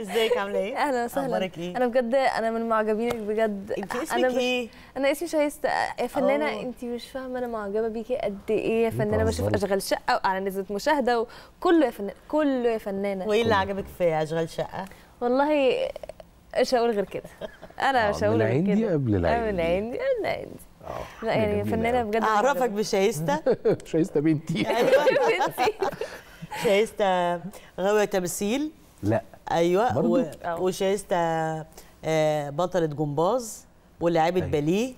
ازيك عامله ايه؟ اهلا وسهلا اخبارك ايه؟ انا بجد انا من معجبينك بجد انت اسمك انا ايه؟ انا اسمي شايسته يا فنانه انت مش فاهمه انا معجبه بيكي قد ايه يا فنانه بشوف اشغال شقه وعلى نزله مشاهده وكله يا فنانه كله يا فنانه وايه اللي عجبك في اشغال شقه؟ والله مش هقول غير كده انا آه، مش هقول غير كده آه، من عندي قبل آه، العين من عندي من عندي لا يعني فنانه بجد اعرفك بشايستا [laughs] شايستا بنتي شايستا أيوة، [laughs] بنتي غاويه تمثيل لا ايوه و... وشايسته بطله جمباز ولاعيبه باليه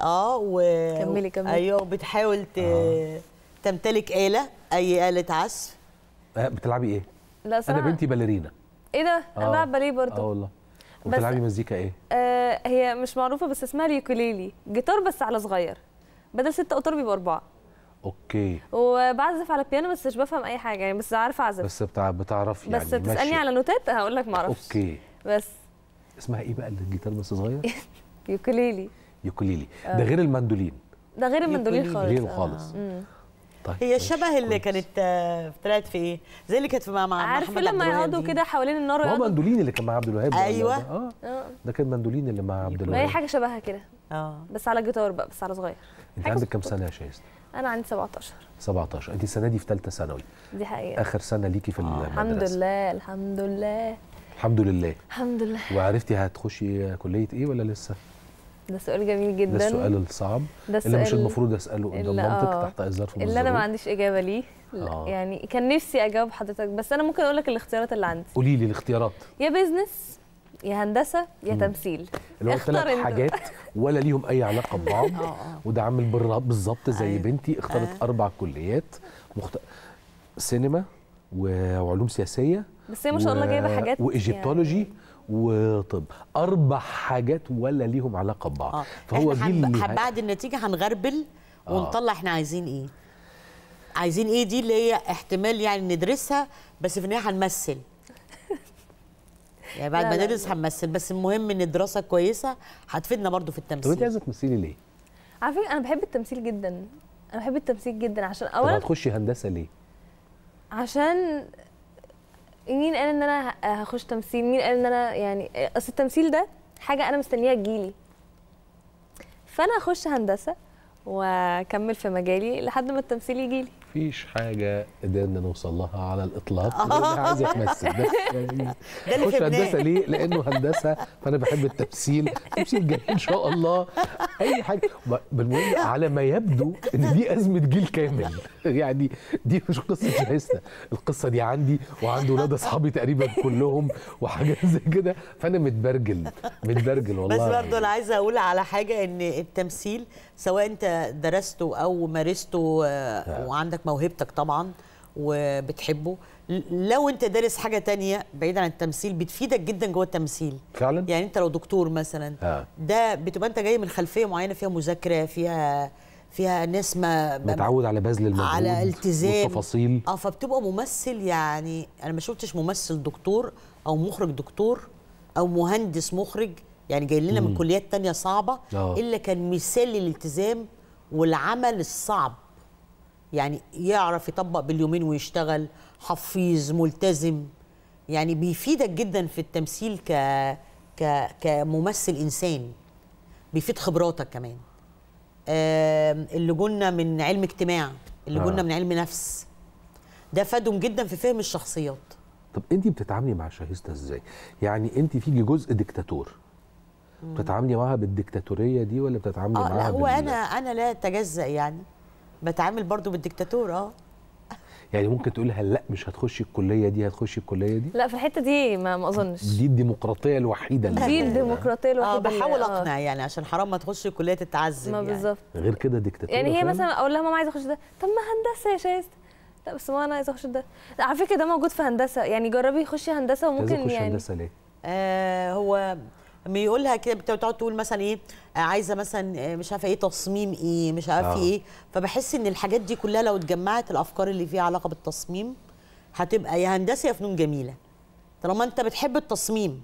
اه و كملي كملي ايوه وبتحاول ت... آه. تمتلك آلة أي آلة عزف بتلعبي إيه؟ لا صراحة. أنا بنتي باليرينا إيه ده؟ أنا بلعب باليه برضه آه والله وبتلعبي مزيكا ايه؟ آه هي مش معروفه بس اسمها اليوكليلي جيتار بس على صغير بدل ستة اوتار بيبقى اربعه اوكي وبعزف على البيانو بس مش بفهم اي حاجه يعني بس عارفه اعزف بس بتع... بتعرفي يعني بس بتسالني على نوتات هقول لك ما اعرفش اوكي بس اسمها ايه بقى الجيتار بس صغير؟ [laughs] يوكليلي يوكليلي آه. ده غير المندولين ده غير المندولين خالص غيره خالص آه. طيب هي شبه اللي كانت آه، طلعت في ايه؟ زي اللي كانت في مع محمد عارف لما يقعدوا كده حوالين النار هو مندولين اللي كان مع عبد الوهاب ايوه ده. آه،, اه ده كان مندولين اللي مع عبد الوهاب اي حاجه شبهها كده اه بس على جيتار بقى بس على صغير انت عندك كام سنه يا شايسته؟ انا عندي 17 17 انت السنه دي في ثالثه ثانوي دي حقيقه اخر سنه ليكي في المدرسه الحمد لله الحمد لله الحمد لله الحمد لله وعرفتي هتخشي كليه ايه ولا لسه؟ ده سؤال جميل جدا ده السؤال الصعب ده السؤال اللي مش المفروض اساله قدام مامتك آه، تحت اي ظرف اللي انا ما عنديش اجابه ليه آه. يعني كان نفسي اجاوب حضرتك بس انا ممكن اقول لك الاختيارات اللي عندي قولي لي الاختيارات يا بيزنس يا هندسه يا مم. تمثيل اللي هو ثلاث حاجات [laughs] ولا ليهم اي علاقه ببعض آه، آه. وده عامل بالظبط زي أيوة. بنتي اختارت آه. اربع كليات مخت... سينما وعلوم سياسيه بس هي ما شاء الله جايبه حاجات وايجيبتولوجي يعني. وطب اربع حاجات ولا ليهم علاقه ببعض آه. فهو احنا هن... بعد النتيجه هنغربل آه. ونطلع احنا عايزين ايه عايزين ايه دي اللي هي احتمال يعني ندرسها بس في النهايه هنمثل [laughs] يعني بعد ما ندرس هنمثل بس المهم ان الدراسه كويسه هتفيدنا برضو في التمثيل طب انت عايزه تمثلي ليه؟ على فكره انا بحب التمثيل جدا انا بحب التمثيل جدا عشان اولا طب هتخشي هندسه ليه؟ عشان مين قال ان انا هخش تمثيل مين قال ان انا يعني اصل التمثيل ده حاجه انا مستنيها تجيلي فانا هخش هندسه واكمل في مجالي لحد ما التمثيل يجيلي مفيش حاجه قدرنا نوصل لها على الاطلاق آه. انا عايز اتمثل بس يعني مش هندسه ليه؟ لانه هندسه فانا بحب التمثيل تمثيل جميل ان شاء الله اي حاجه بالمهم على ما يبدو ان دي ازمه جيل كامل يعني دي مش قصه شهسته القصه دي عندي وعند ولاد اصحابي تقريبا كلهم وحاجات [laughs] زي كده فانا متبرجل متبرجل والله بس برضه انا عايزه اقول على حاجه ان التمثيل سواء انت درسته او مارسته آه، نعم. وعندك موهبتك طبعا وبتحبه لو انت دارس حاجه تانية بعيدا عن التمثيل بتفيدك جدا جوه التمثيل فعلا يعني انت لو دكتور مثلا آه. ده بتبقى انت جاي من خلفيه معينه فيها مذاكره فيها فيها ناس ما متعود على بذل المجهود على التزام والتفاصيل اه فبتبقى ممثل يعني انا ما شفتش ممثل دكتور او مخرج دكتور او مهندس مخرج يعني جاي لنا من كليات تانية صعبه آه. الا كان مثال للالتزام والعمل الصعب يعني يعرف يطبق باليومين ويشتغل حفيظ ملتزم يعني بيفيدك جدا في التمثيل ك... ك... كممثل انسان بيفيد خبراتك كمان اللي جولنا من علم اجتماع اللي جولنا آه. من علم نفس ده فادهم جدا في فهم الشخصيات طب انت بتتعاملي مع شاهيستا ازاي يعني انت في جزء ديكتاتور بتتعاملي معاها بالديكتاتوريه دي ولا بتتعاملي آه معاها هو بال... انا انا لا اتجزا يعني بتعامل برضو بالديكتاتور اه يعني ممكن تقولها لا مش هتخشي الكليه دي هتخشي الكليه دي لا في الحته دي ما, ما اظنش دي الديمقراطيه الوحيده اللي دي الديمقراطيه آه، الوحيده اه بحاول اقنع يعني عشان حرام ما تخشي الكليه تتعذب ما يعني. بالظبط غير كده ديكتاتور يعني هي مثلا اقول لها ماما عايزه اخش ده طب ما هندسه يا شايز لا بس ما انا عايزه اخش ده على فكره ده موجود في هندسه يعني جربي خشي هندسه وممكن يعني هندسه ليه آه هو بيقولها كده بتقعد تقول مثلا ايه آه، عايزه مثلا آه، مش عارفه ايه تصميم ايه مش عارفه آه. ايه فبحس ان الحاجات دي كلها لو اتجمعت الافكار اللي فيها علاقه بالتصميم هتبقى يا هندسه يا فنون جميله طالما انت بتحب التصميم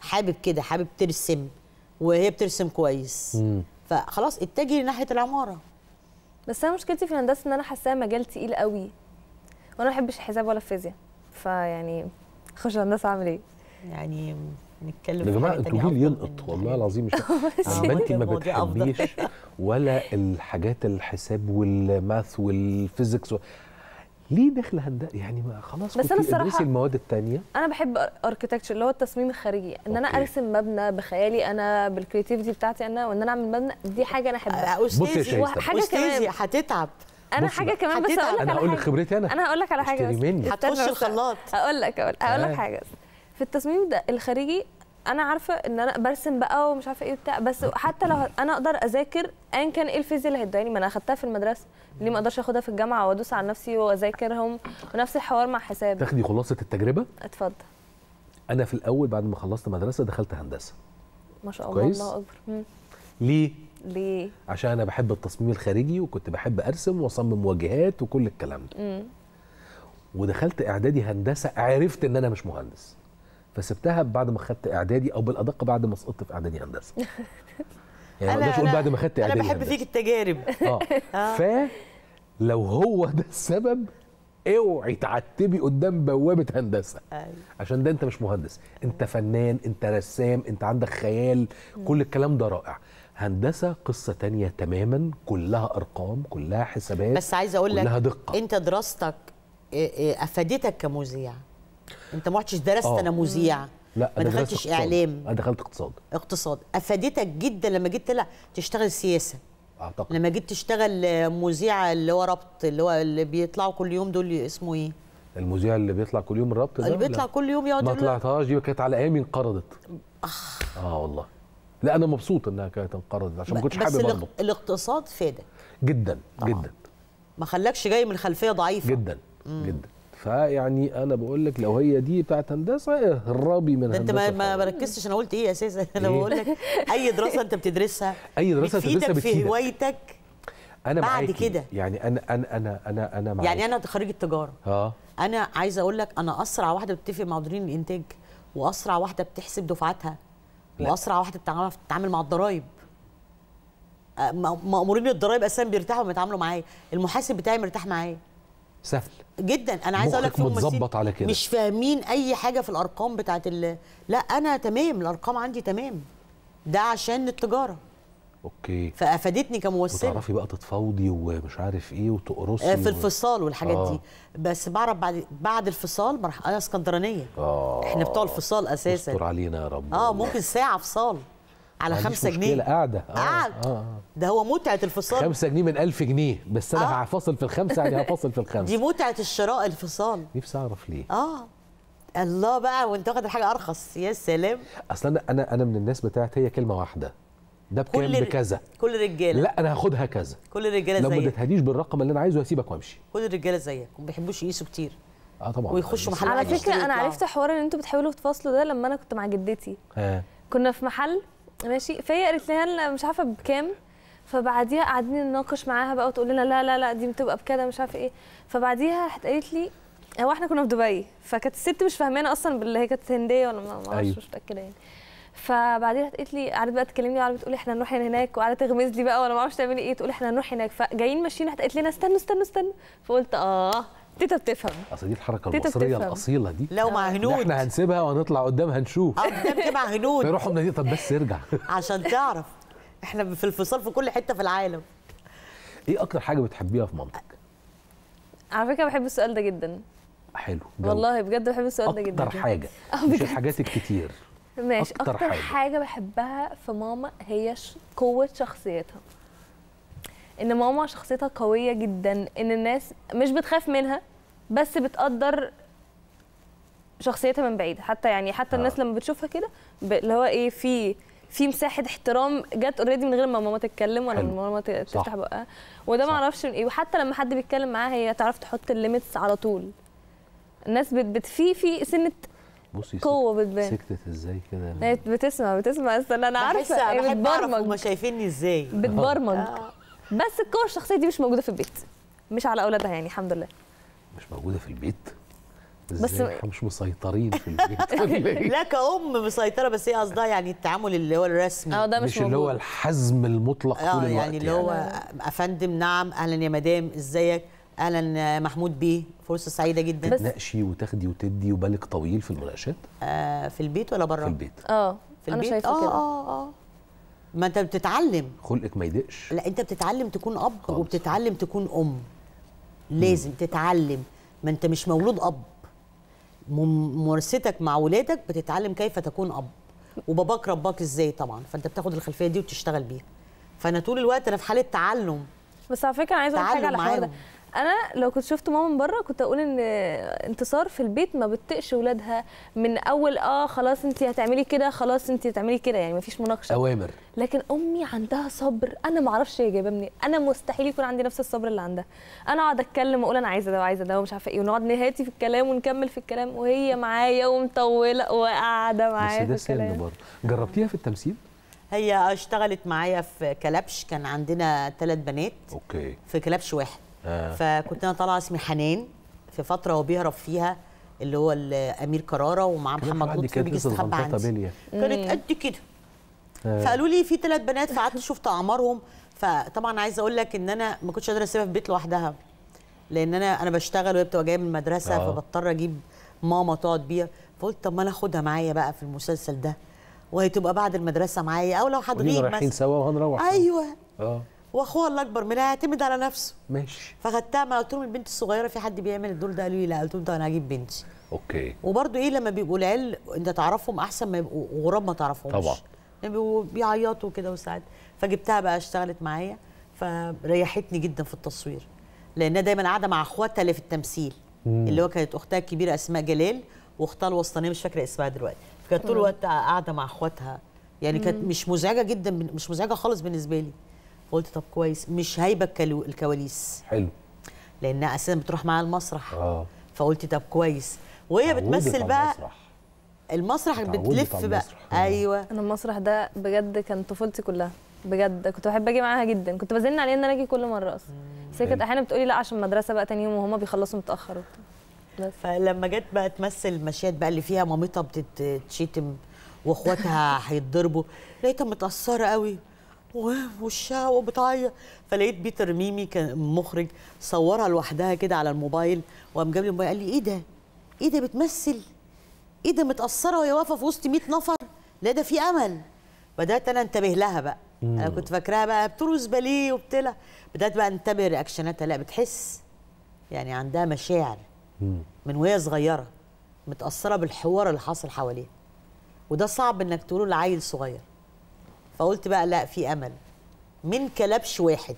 حابب كده حابب ترسم وهي بترسم كويس مم. فخلاص اتجهي ناحيه العماره بس انا مشكلتي في الهندسه ان انا حاساه مجال تقيل قوي وانا ما بحبش الحساب ولا الفيزياء فيعني اخش هندسه اعمل ايه يعني نتكلم يا جماعه انتوا جيل يلقط والله العظيم مش [laughs] ما انت ما بتحبيش ولا الحاجات الحساب والماث والفيزيكس و... ليه دخل هدا يعني ما خلاص بس انا الصراحه المواد الثانيه انا بحب اركتكتشر اللي هو التصميم الخارجي ان انا ارسم مبنى بخيالي انا بالكريتيفيتي بتاعتي انا وان انا اعمل مبنى دي حاجه انا احبها آه، استاذي حاجه كمان هتتعب انا حاجه كمان بس اقول لك انا هقول لك خبرتي انا انا هقول لك على حاجه بس هتخش الخلاط هقول لك هقول لك حاجه في التصميم ده الخارجي انا عارفه ان انا برسم بقى ومش عارفه ايه بتاع بس حتى لو انا اقدر اذاكر ايا كان ايه الفيزياء اللي هيدوهاني ما انا اخدتها في المدرسه ليه ما اقدرش اخدها في الجامعه وادوس على نفسي واذاكرهم ونفس الحوار مع حساب تاخدي خلاصه التجربه اتفضل انا في الاول بعد ما خلصت مدرسه دخلت هندسه ما شاء الله كويس؟ الله اكبر ليه ليه عشان انا بحب التصميم الخارجي وكنت بحب ارسم واصمم واجهات وكل الكلام ده ودخلت اعدادي هندسه عرفت ان انا مش مهندس فسبتها بعد ما خدت اعدادي او بالادق بعد ما سقطت في اعدادي هندسه [laughs] يعني ما اقدرش اقول بعد ما خدت اعدادي انا بحب هندسة. فيك التجارب [laughs] آه. [laughs] اه ف لو هو ده السبب اوعي تعتبي قدام بوابه هندسه أيوة. عشان ده انت مش مهندس انت فنان انت رسام انت عندك خيال كل الكلام ده رائع هندسه قصه تانية تماما كلها ارقام كلها حسابات بس عايزه اقول لك دقة. انت دراستك افادتك كمذيع انت ما رحتش درست انا آه. مذيع لا ما دخلتش اقتصاد. اعلام انا دخلت اقتصاد اقتصاد افادتك جدا لما جيت لا تشتغل سياسه اعتقد لما جيت تشتغل مذيعه اللي هو ربط اللي هو اللي بيطلعوا كل يوم دول اسمه ايه المذيع اللي بيطلع كل يوم الربط ده اللي بيطلع كل يوم يقعد ما طلعتهاش دي كانت على ايامي انقرضت آه. والله لا انا مبسوط انها كانت انقرضت عشان ما كنتش حابب بس برضه. الاقتصاد فادك جدا طبعا. جدا ما خلاكش جاي من خلفيه ضعيفه جدا مم. جدا فيعني انا بقول لك لو هي دي بتاعت هندسه اهربي من هندسه انت ما بركزتش انا قلت ايه اساسا [laughs] انا إيه؟ بقول لك اي دراسه انت بتدرسها [laughs] اي دراسه بتدرسها بتفيدك في هوايتك انا بعد كده يعني انا انا انا انا انا معاكي. يعني انا خريج التجاره اه انا عايزه اقول لك انا اسرع واحده بتتفق مع مديرين الانتاج واسرع واحده بتحسب دفعاتها واسرع واحده بتعرف تتعامل مع الضرايب آه، مأمورين الضرايب اساسا بيرتاحوا لما يتعاملوا معايا المحاسب بتاعي مرتاح معايا سهل جدا انا عايز اقول لك متظبط على كده مش فاهمين اي حاجه في الارقام بتاعت ال... لا انا تمام الارقام عندي تمام ده عشان التجاره اوكي فافادتني كموسله بتعرفي بقى تتفاوضي ومش عارف ايه وتقرصي آه، في الفصال والحاجات آه. دي بس بعرف بعد بعد الفصال بروح انا اسكندرانيه آه. احنا بتوع آه. الفصال اساسا يستر علينا يا رب اه ممكن ساعه فصال على 5 جنيه قاعده آه. آه. آه. ده هو متعه الفصال 5 جنيه من 1000 جنيه بس انا آه. هفاصل في الخمسه يعني هفاصل في الخمسه [laughs] دي متعه الشراء الفصال نفسي اعرف ليه اه الله بقى وانت واخد الحاجه ارخص يا سلام اصل انا انا انا من الناس بتاعت هي كلمه واحده ده بكام كل بكذا كل رجاله لا انا هاخدها كذا كل الرجاله زيك لو ما ادتهاليش بالرقم اللي انا عايزه هسيبك وامشي كل الرجاله زيك وما بيحبوش يقيسوا كتير اه طبعا ويخشوا محل على فكره انا عرفت حوار ان انتوا بتحاولوا تفاصلوا ده لما انا كنت مع جدتي كنا في محل ماشي فهي قالت لها لنا مش عارفه بكام فبعديها قاعدين نناقش معاها بقى وتقول لنا لا لا لا دي بتبقى بكده مش عارفه ايه فبعديها راحت قالت لي هو احنا كنا في دبي فكانت الست مش فاهمانا اصلا باللي هي كانت هنديه ولا ما اعرفش أيوه. مش متاكده يعني فبعديها قالت لي قعدت بقى تكلمني وقعدت بتقولي احنا نروح هناك وقعدت تغمز لي بقى وانا ما اعرفش تعملي ايه تقولي احنا نروح هناك فجايين ماشيين راحت قالت لنا استنوا استنوا استنوا فقلت اه تيتا بتفهم اصل دي الحركه المصريه بتفهم. الاصيله دي لو مع آه. هنود احنا هنسيبها وهنطلع قدام هنشوف آه، قدام مع هنود فيروحوا من طب بس ارجع [laughs] عشان تعرف احنا في الفصال في كل حته في العالم ايه اكتر حاجه بتحبيها في مامتك على فكره بحب السؤال ده جدا حلو جوي. والله بجد بحب السؤال ده جدا اكتر حاجه [laughs] آه، مش الحاجات الكتير ماشي اكتر, أكتر حاجة. حاجه بحبها في ماما هي قوه شخصيتها ان ماما شخصيتها قويه جدا ان الناس مش بتخاف منها بس بتقدر شخصيتها من بعيد حتى يعني حتى الناس آه. لما بتشوفها كده اللي هو ايه في في مساحه احترام جت اوريدي من غير ما ماما تتكلم ولا من ماما تفتح بقها وده ما اعرفش ايه وحتى لما حد بيتكلم معاها هي تعرف تحط الليميتس على طول الناس بت في في سنه بصي قوه بتبان سكتت ازاي كده بتسمع بتسمع استنى انا عارفه ايه بتبرمج هما شايفيني ازاي بتبرمج آه. بس القوه الشخصيه دي مش موجوده في البيت مش على اولادها يعني الحمد لله مش موجوده في البيت بس احنا مش مسيطرين في البيت [laughs] إيه؟ [laughs] لا كأم مسيطرة بس هي قصدها يعني التعامل اللي هو الرسمي اه ده مش, مش اللي هو الحزم المطلق آه، طول يعني الوقت يعني اللي هو يعني. افندم نعم اهلا يا مدام ازيك اهلا محمود بيه فرصه سعيده جدا تناقشي وتاخدي وتدي وبالك طويل في المناقشات آه في البيت ولا بره في البيت اه في البيت انا شايفه آه كده اه اه ما انت بتتعلم خلقك ما يدقش لا انت بتتعلم تكون اب خلص. وبتتعلم تكون ام لازم تتعلم ما انت مش مولود اب ممارستك مع ولادك بتتعلم كيف تكون اب وباباك رباك ازاي طبعا فانت بتاخد الخلفيه دي وتشتغل بيها فانا طول الوقت انا في حاله تعلم بس على فكره عايزه اقول حاجه على حاجه ده انا لو كنت شفت ماما من بره كنت اقول ان انتصار في البيت ما بتقش ولادها من اول اه خلاص انت هتعملي كده خلاص انت هتعملي كده يعني ما فيش مناقشه اوامر لكن امي عندها صبر انا ما اعرفش هي جايبه منين انا مستحيل يكون عندي نفس الصبر اللي عندها انا اقعد اتكلم واقول انا عايزه ده وعايزه ده ومش عارفه ايه ونقعد نهاتي في الكلام ونكمل في الكلام وهي معايا ومطوله وقاعده معايا بس ده سن برضه جربتيها في التمثيل هي اشتغلت معايا في كلبش كان عندنا ثلاث بنات اوكي في كلبش واحد آه. فكنت انا طالعه اسمي حنان في فتره هو بيهرب فيها اللي هو الامير كراره ومعاه محمد لطفي بيجي يستخبى عندي كانت قد كده آه. فقالوا لي في ثلاث بنات فقعدت شفت اعمارهم فطبعا عايزه اقول لك ان انا ما كنتش قادره اسيبها في البيت لوحدها لان انا انا بشتغل وهي بتبقى جايه من المدرسه آه. فبضطر اجيب ماما تقعد بيها فقلت طب ما انا اخدها معايا بقى في المسلسل ده وهي تبقى بعد المدرسه معايا او لو هتغيب مثلا رايحين سوا وهنروح ايوه اه واخوها الاكبر اكبر منها يعتمد على نفسه ماشي فخدتها ما قلت لهم البنت الصغيره في حد بيعمل الدور ده قالوا لي لا قلت لهم طب انا هجيب بنتي اوكي وبرده ايه لما بيبقوا العيال انت تعرفهم احسن ما يبقوا غراب ما تعرفهمش طبعا يعني بيبقوا بيعيطوا كده وساعات فجبتها بقى اشتغلت معايا فريحتني جدا في التصوير لانها دايما قاعده مع اخواتها اللي في التمثيل مم. اللي هو كانت اختها الكبيره اسماء جلال واختها الوسطانيه مش فاكره اسمها دلوقتي فكانت طول الوقت قاعده مع اخواتها يعني كانت مش مزعجه جدا مش مزعجه خالص بالنسبه لي قلت طب كويس مش هايبه الكواليس حلو لانها اساسا بتروح معايا المسرح اه فقلت طب كويس وهي بتمثل بقى المسرح بتلف بقى ايوه انا المسرح ده بجد كان طفولتي كلها بجد كنت بحب اجي معاها جدا كنت بزن عليها ان انا اجي كل مره اصلا بس هي كانت احيانا بتقولي لا عشان مدرسه بقى تاني يوم وهما بيخلصوا متاخر وبتاع فلما جت بقى تمثل المشاهد بقى اللي فيها مامتها بتتشتم واخواتها [laughs] هيتضربوا لقيتها متاثره قوي ووشها وبتعيط فلقيت بيتر ميمي كان مخرج صورها لوحدها كده على الموبايل وقام جاب لي الموبايل قال لي ايه ده؟ ايه ده بتمثل؟ ايه ده متاثره وهي واقفه في وسط 100 نفر؟ لا ده في امل بدات انا انتبه لها بقى مم. انا كنت فاكراها بقى بترقص باليه وبتلا بدات بقى انتبه رياكشناتها لا بتحس يعني عندها مشاعر مم. من وهي صغيره متاثره بالحوار اللي حاصل حواليها وده صعب انك تقوله لعيل صغير فقلت بقى لا في امل من كلبش واحد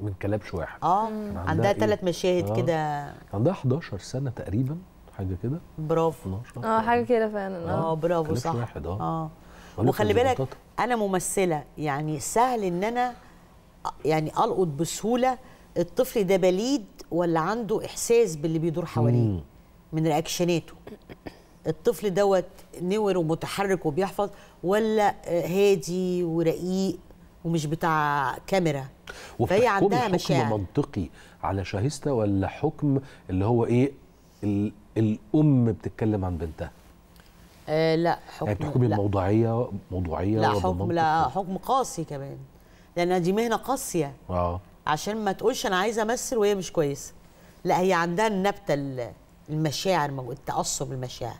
من كلبش واحد اه عندها, عندها ثلاث إيه؟ مشاهد آه. كده عندها 11 سنه تقريبا حاجه كده برافو اه حاجه كده فعلا اه, آه، برافو صح واحد اه, آه. وخلي بالك انا ممثله يعني سهل ان انا يعني القط بسهوله الطفل ده بليد ولا عنده احساس باللي بيدور حواليه من رياكشناته الطفل دوت نور ومتحرك وبيحفظ ولا هادي ورقيق ومش بتاع كاميرا فهي عندها مشاعر حكم منطقي على شاهستة ولا حكم اللي هو ايه الام بتتكلم عن بنتها آه لا حكم يعني بتحكمي الموضوعيه موضوعيه لا حكم لا حكم قاسي كمان لان دي مهنه قاسيه اه عشان ما تقولش انا عايزه امثل وهي مش كويسه لا هي عندها النبته المشاعر التعصب المشاعر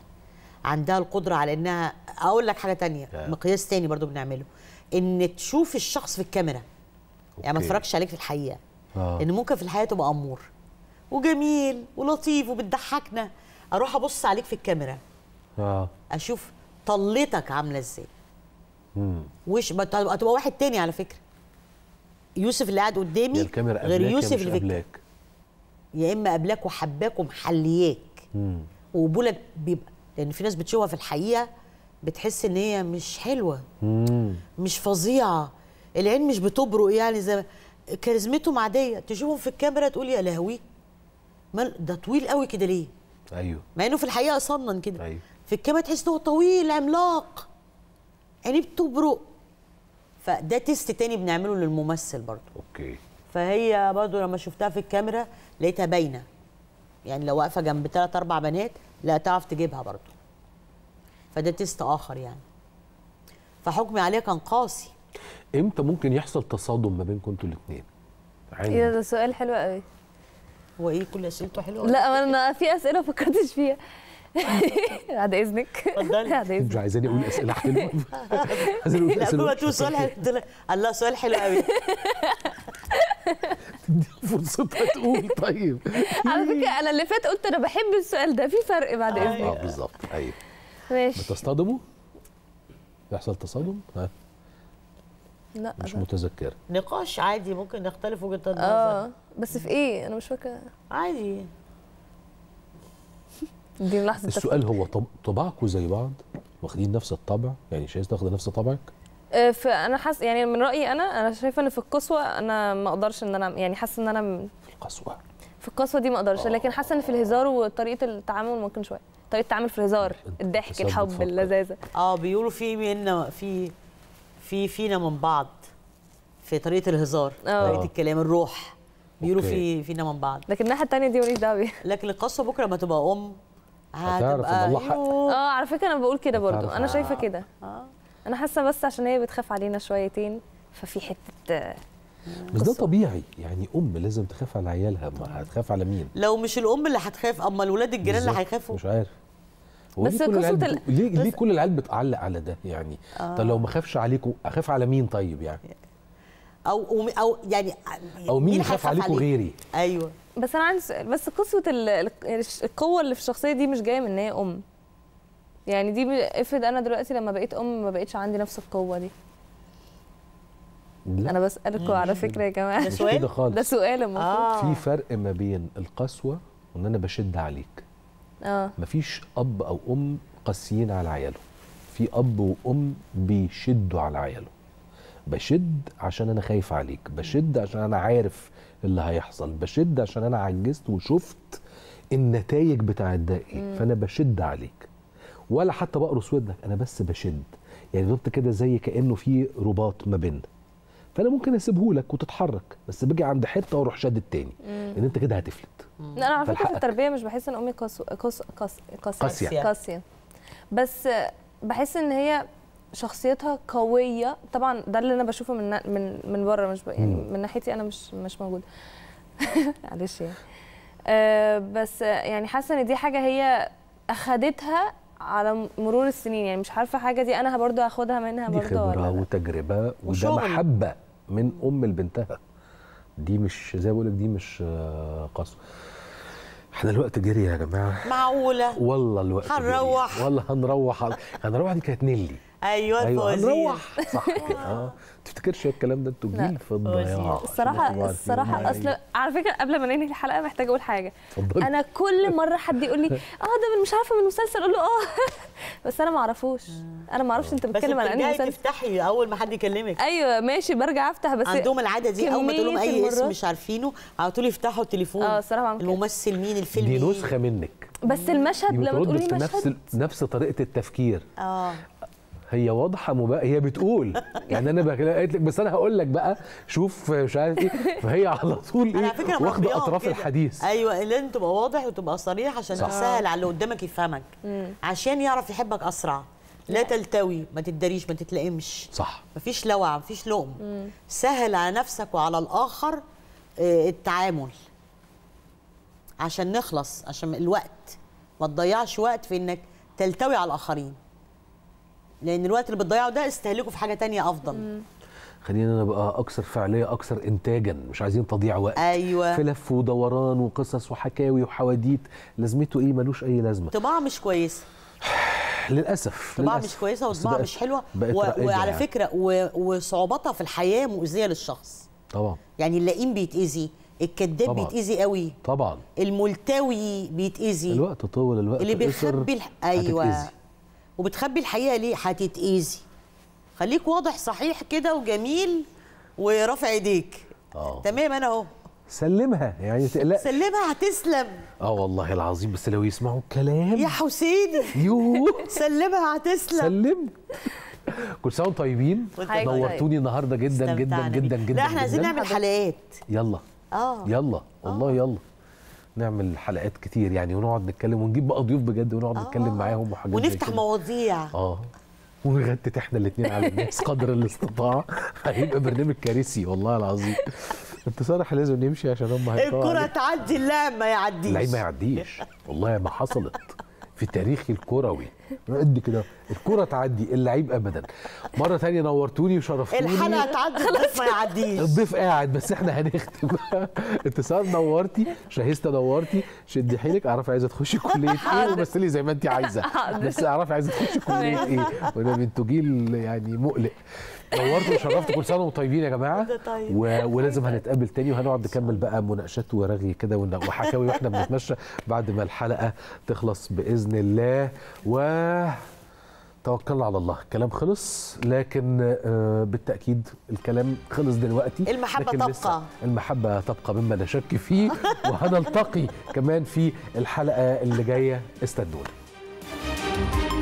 عندها القدره على انها اقول لك حاجه تانية مقياس تاني برضو بنعمله ان تشوف الشخص في الكاميرا أوكي. يعني ما اتفرجش عليك في الحقيقه آه. ان ممكن في الحقيقه تبقى امور وجميل ولطيف وبتضحكنا اروح ابص عليك في الكاميرا اه اشوف طلتك عامله ازاي وش تبقى واحد تاني على فكره يوسف اللي قاعد قدامي غير يوسف اللي قبلك يا اما قبلك وحباك ومحلياك وقبولك بيبقى لان في ناس بتشوفها في الحقيقه بتحس ان هي مش حلوه مم. مش فظيعه العين مش بتبرق يعني زي كاريزمتهم عاديه تشوفهم في الكاميرا تقول يا لهوي ده طويل قوي كده ليه ايوه مع انه في الحقيقه صنن كده أيوه. في الكاميرا تحس انه طويل عملاق عينيه بتبرق فده تيست تاني بنعمله للممثل برضه اوكي فهي برضه لما شفتها في الكاميرا لقيتها باينه يعني لو واقفه جنب ثلاث اربع بنات لا تعرف تجيبها برضه فده تيست اخر يعني فحكمي عليه كان قاسي امتى ممكن يحصل تصادم ما بينكم انتوا الاثنين ايه ده سؤال حلو قوي هو ايه كل اسئلته حلوه لا انا في اسئله ما فكرتش فيها [laughs] بعد اذنك [laughs] اذنك انتوا عايزاني اقول اسئله حلوه [laughs] عايزاني اقول اسئله لا سؤال حلو قوي [laughs] فرصتها تقول طيب على فكره انا اللي فات قلت انا بحب السؤال ده في فرق بعد آه، اذنك اه بالظبط ايوه ماشي بتصطدموا؟ يحصل تصادم؟ ها؟ لا مش متذكره نقاش عادي ممكن نختلف وجهه آه، النظر اه بس في ايه؟ انا مش فاكره عادي [laughs] دي لحظه السؤال هو طب طباعكم زي بعض؟ واخدين نفس الطبع؟ يعني مش عايز تاخد نفس طبعك؟ آه، فانا حاسه يعني من رايي انا انا شايفه ان في القسوه انا ما اقدرش ان انا يعني حاسه ان انا في القسوه في القسوه دي ما اقدرش آه. لكن حاسه ان في الهزار وطريقه التعامل ممكن شويه طريقه التعامل في الهزار الضحك الحب اللذاذه اه بيقولوا في منا في في فينا من بعض في طريقه الهزار أوه. طريقه الكلام الروح بيقولوا في فينا من بعض لكن الناحيه الثانيه دي ماليش دعوه بيها لكن القسوه بكره ما تبقى ام هتبقى اه على فكره انا بقول كده برضو انا شايفه كده آه. انا حاسه بس عشان هي بتخاف علينا شويتين ففي حته آه، بس ده طبيعي يعني ام لازم تخاف على عيالها ما هتخاف على مين لو مش الام اللي هتخاف اما الولاد الجيران اللي هيخافوا مش عارف بس كل العيال ال... ليه, بس... ليه كل العيال بتعلق على ده يعني آه. طب لو ما خافش عليكم اخاف على مين طيب يعني او او يعني او مين يخاف عليكم غيري ايوه بس انا عندي سؤال بس قصه القوه اللي في الشخصيه دي مش جايه من ان هي ام يعني دي افرض انا دلوقتي لما بقيت ام ما بقتش عندي نفس القوه دي لا. انا بسالكم على فكره يا جماعه ده سؤال خالص ده سؤال المفروض آه. في فرق ما بين القسوه وان انا بشد عليك اه مفيش اب او ام قاسيين على عياله في اب وام بيشدوا على عياله بشد عشان انا خايف عليك بشد عشان انا عارف اللي هيحصل بشد عشان انا عجزت وشفت النتائج بتاعت ده ايه فانا بشد عليك ولا حتى بقرص ودنك انا بس بشد يعني ضبط كده زي كانه في رباط ما بيننا فانا ممكن اسيبه لك وتتحرك بس باجي عند حته واروح شد التاني لان انت كده هتفلت انا على فكره في التربيه مش بحس ان امي قاسيه قاسيه قاسيه بس بحس ان هي شخصيتها قويه طبعا ده اللي انا بشوفه من من من بره مش ب... يعني من ناحيتي انا مش مش موجوده [laughs] معلش يعني أه بس يعني حاسه ان دي حاجه هي اخدتها على مرور السنين يعني مش عارفه حاجه دي انا برضو هاخدها منها برضو دي خبره ولا وتجربه وده محبه من ام لبنتها دي مش زي بقول لك دي مش قسوه آه، احنا الوقت جري يا جماعه معقوله والله الوقت هنروح والله هنروح هنروح دي كانت نيلي ايوه ايوه نروح صح [laughs] كده اه تفتكرش الكلام ده انتوا جيل في الضياع الصراحه الصراحه اصل على فكره قبل ما ننهي الحلقه محتاجه اقول حاجه فضل. انا كل مره حد يقول لي [laughs] اه ده من مش عارفه من مسلسل اقول له اه [laughs] بس انا ما اعرفوش انا ما اعرفش آه. انت بتتكلم على انهي مسلسل تفتحي اول ما حد يكلمك ايوه ماشي برجع افتح بس عندهم العاده دي اول ما تقول لهم اي اسم مش عارفينه على طول يفتحوا التليفون اه الصراحه الممثل مين الفيلم دي نسخه منك بس المشهد لما تقولي مشهد نفس نفس طريقه التفكير اه هي واضحه مبا... هي بتقول يعني انا بقى... قالت لك بس انا هقول لك بقى شوف مش عارف ايه فهي على طول ايه واخده اطراف كده. الحديث ايوه اللي انت تبقى واضح وتبقى صريح عشان صح. تسهل على اللي قدامك يفهمك عشان يعرف يحبك اسرع لا تلتوي ما تداريش ما تتلائمش صح مفيش لوعه مفيش لوم مم. سهل على نفسك وعلى الاخر آه، التعامل عشان نخلص عشان الوقت ما تضيعش وقت في انك تلتوي على الاخرين لان الوقت اللي بتضيعه ده استهلكه في حاجه تانية افضل مم. خلينا نبقى اكثر فعاليه اكثر انتاجا مش عايزين تضييع وقت ايوه فلف ودوران وقصص وحكاوي وحواديت لازمته ايه ملوش اي لازمه طباعه مش كويسه للاسف طباعه مش كويسه وطباعه مش حلوه و... وعلى يعني. فكره و... وصعوباتها في الحياه مؤذيه للشخص طبعا يعني اللئيم بيتاذي الكذاب بيتاذي قوي طبعا الملتوي بيتاذي الوقت طول الوقت اللي بيخبي الح... ايوه هتتأذي. وبتخبي الحقيقه ليه هتتاذي خليك واضح صحيح كده وجميل ورافع ايديك آه. تمام انا اهو سلمها يعني تقلق سلمها هتسلم اه والله العظيم بس لو يسمعوا الكلام يا حسين يوه [laughs] سلمها هتسلم سلم كل سنه طيبين طيب. نورتوني النهارده جدا جدا جدا جدا لا احنا عايزين نعمل حلقات يلا اه يلا والله آه. يلا نعمل حلقات كتير يعني ونقعد نتكلم ونجيب بقى ضيوف بجد ونقعد آه. نتكلم معاهم وحاجات ونفتح مواضيع اه ونغتت احنا الاثنين على الناس [laughs] قدر الاستطاعه هيبقى برنامج كارثي والله العظيم انتصار صالح لازم نمشي عشان هم هيطلعوا الكره تعدي اللعب ما يعديش اللعب ما يعديش والله ما حصلت في تاريخي الكروي [laughs] قد كده الكره تعدي اللعيب ابدا مره ثانيه نورتوني وشرفتوني الحلقه تعدي خلاص [laughs] ما يعديش الضيف قاعد بس احنا هنختم [laughs] اتصال نورتي شهيستا نورتي شدي حيلك اعرفي عايزه تخشي كليه ايه ومثلي زي ما انت عايزه بس اعرفي عايزه تخشي كليه ايه وانا من بنتوجيل يعني مقلق نورتوا وشرفتوا كل سنه وانتم طيبين يا جماعه طيب. و... ولازم هنتقابل تاني وهنقعد نكمل بقى مناقشات ورغي كده وحكاوي واحنا بنتمشى بعد ما الحلقه تخلص باذن الله و توكلنا على الله الكلام خلص لكن آه، بالتاكيد الكلام خلص دلوقتي المحبه تبقى المحبه تبقى مما لا شك فيه وهنلتقي كمان في الحلقه اللي جايه استنونا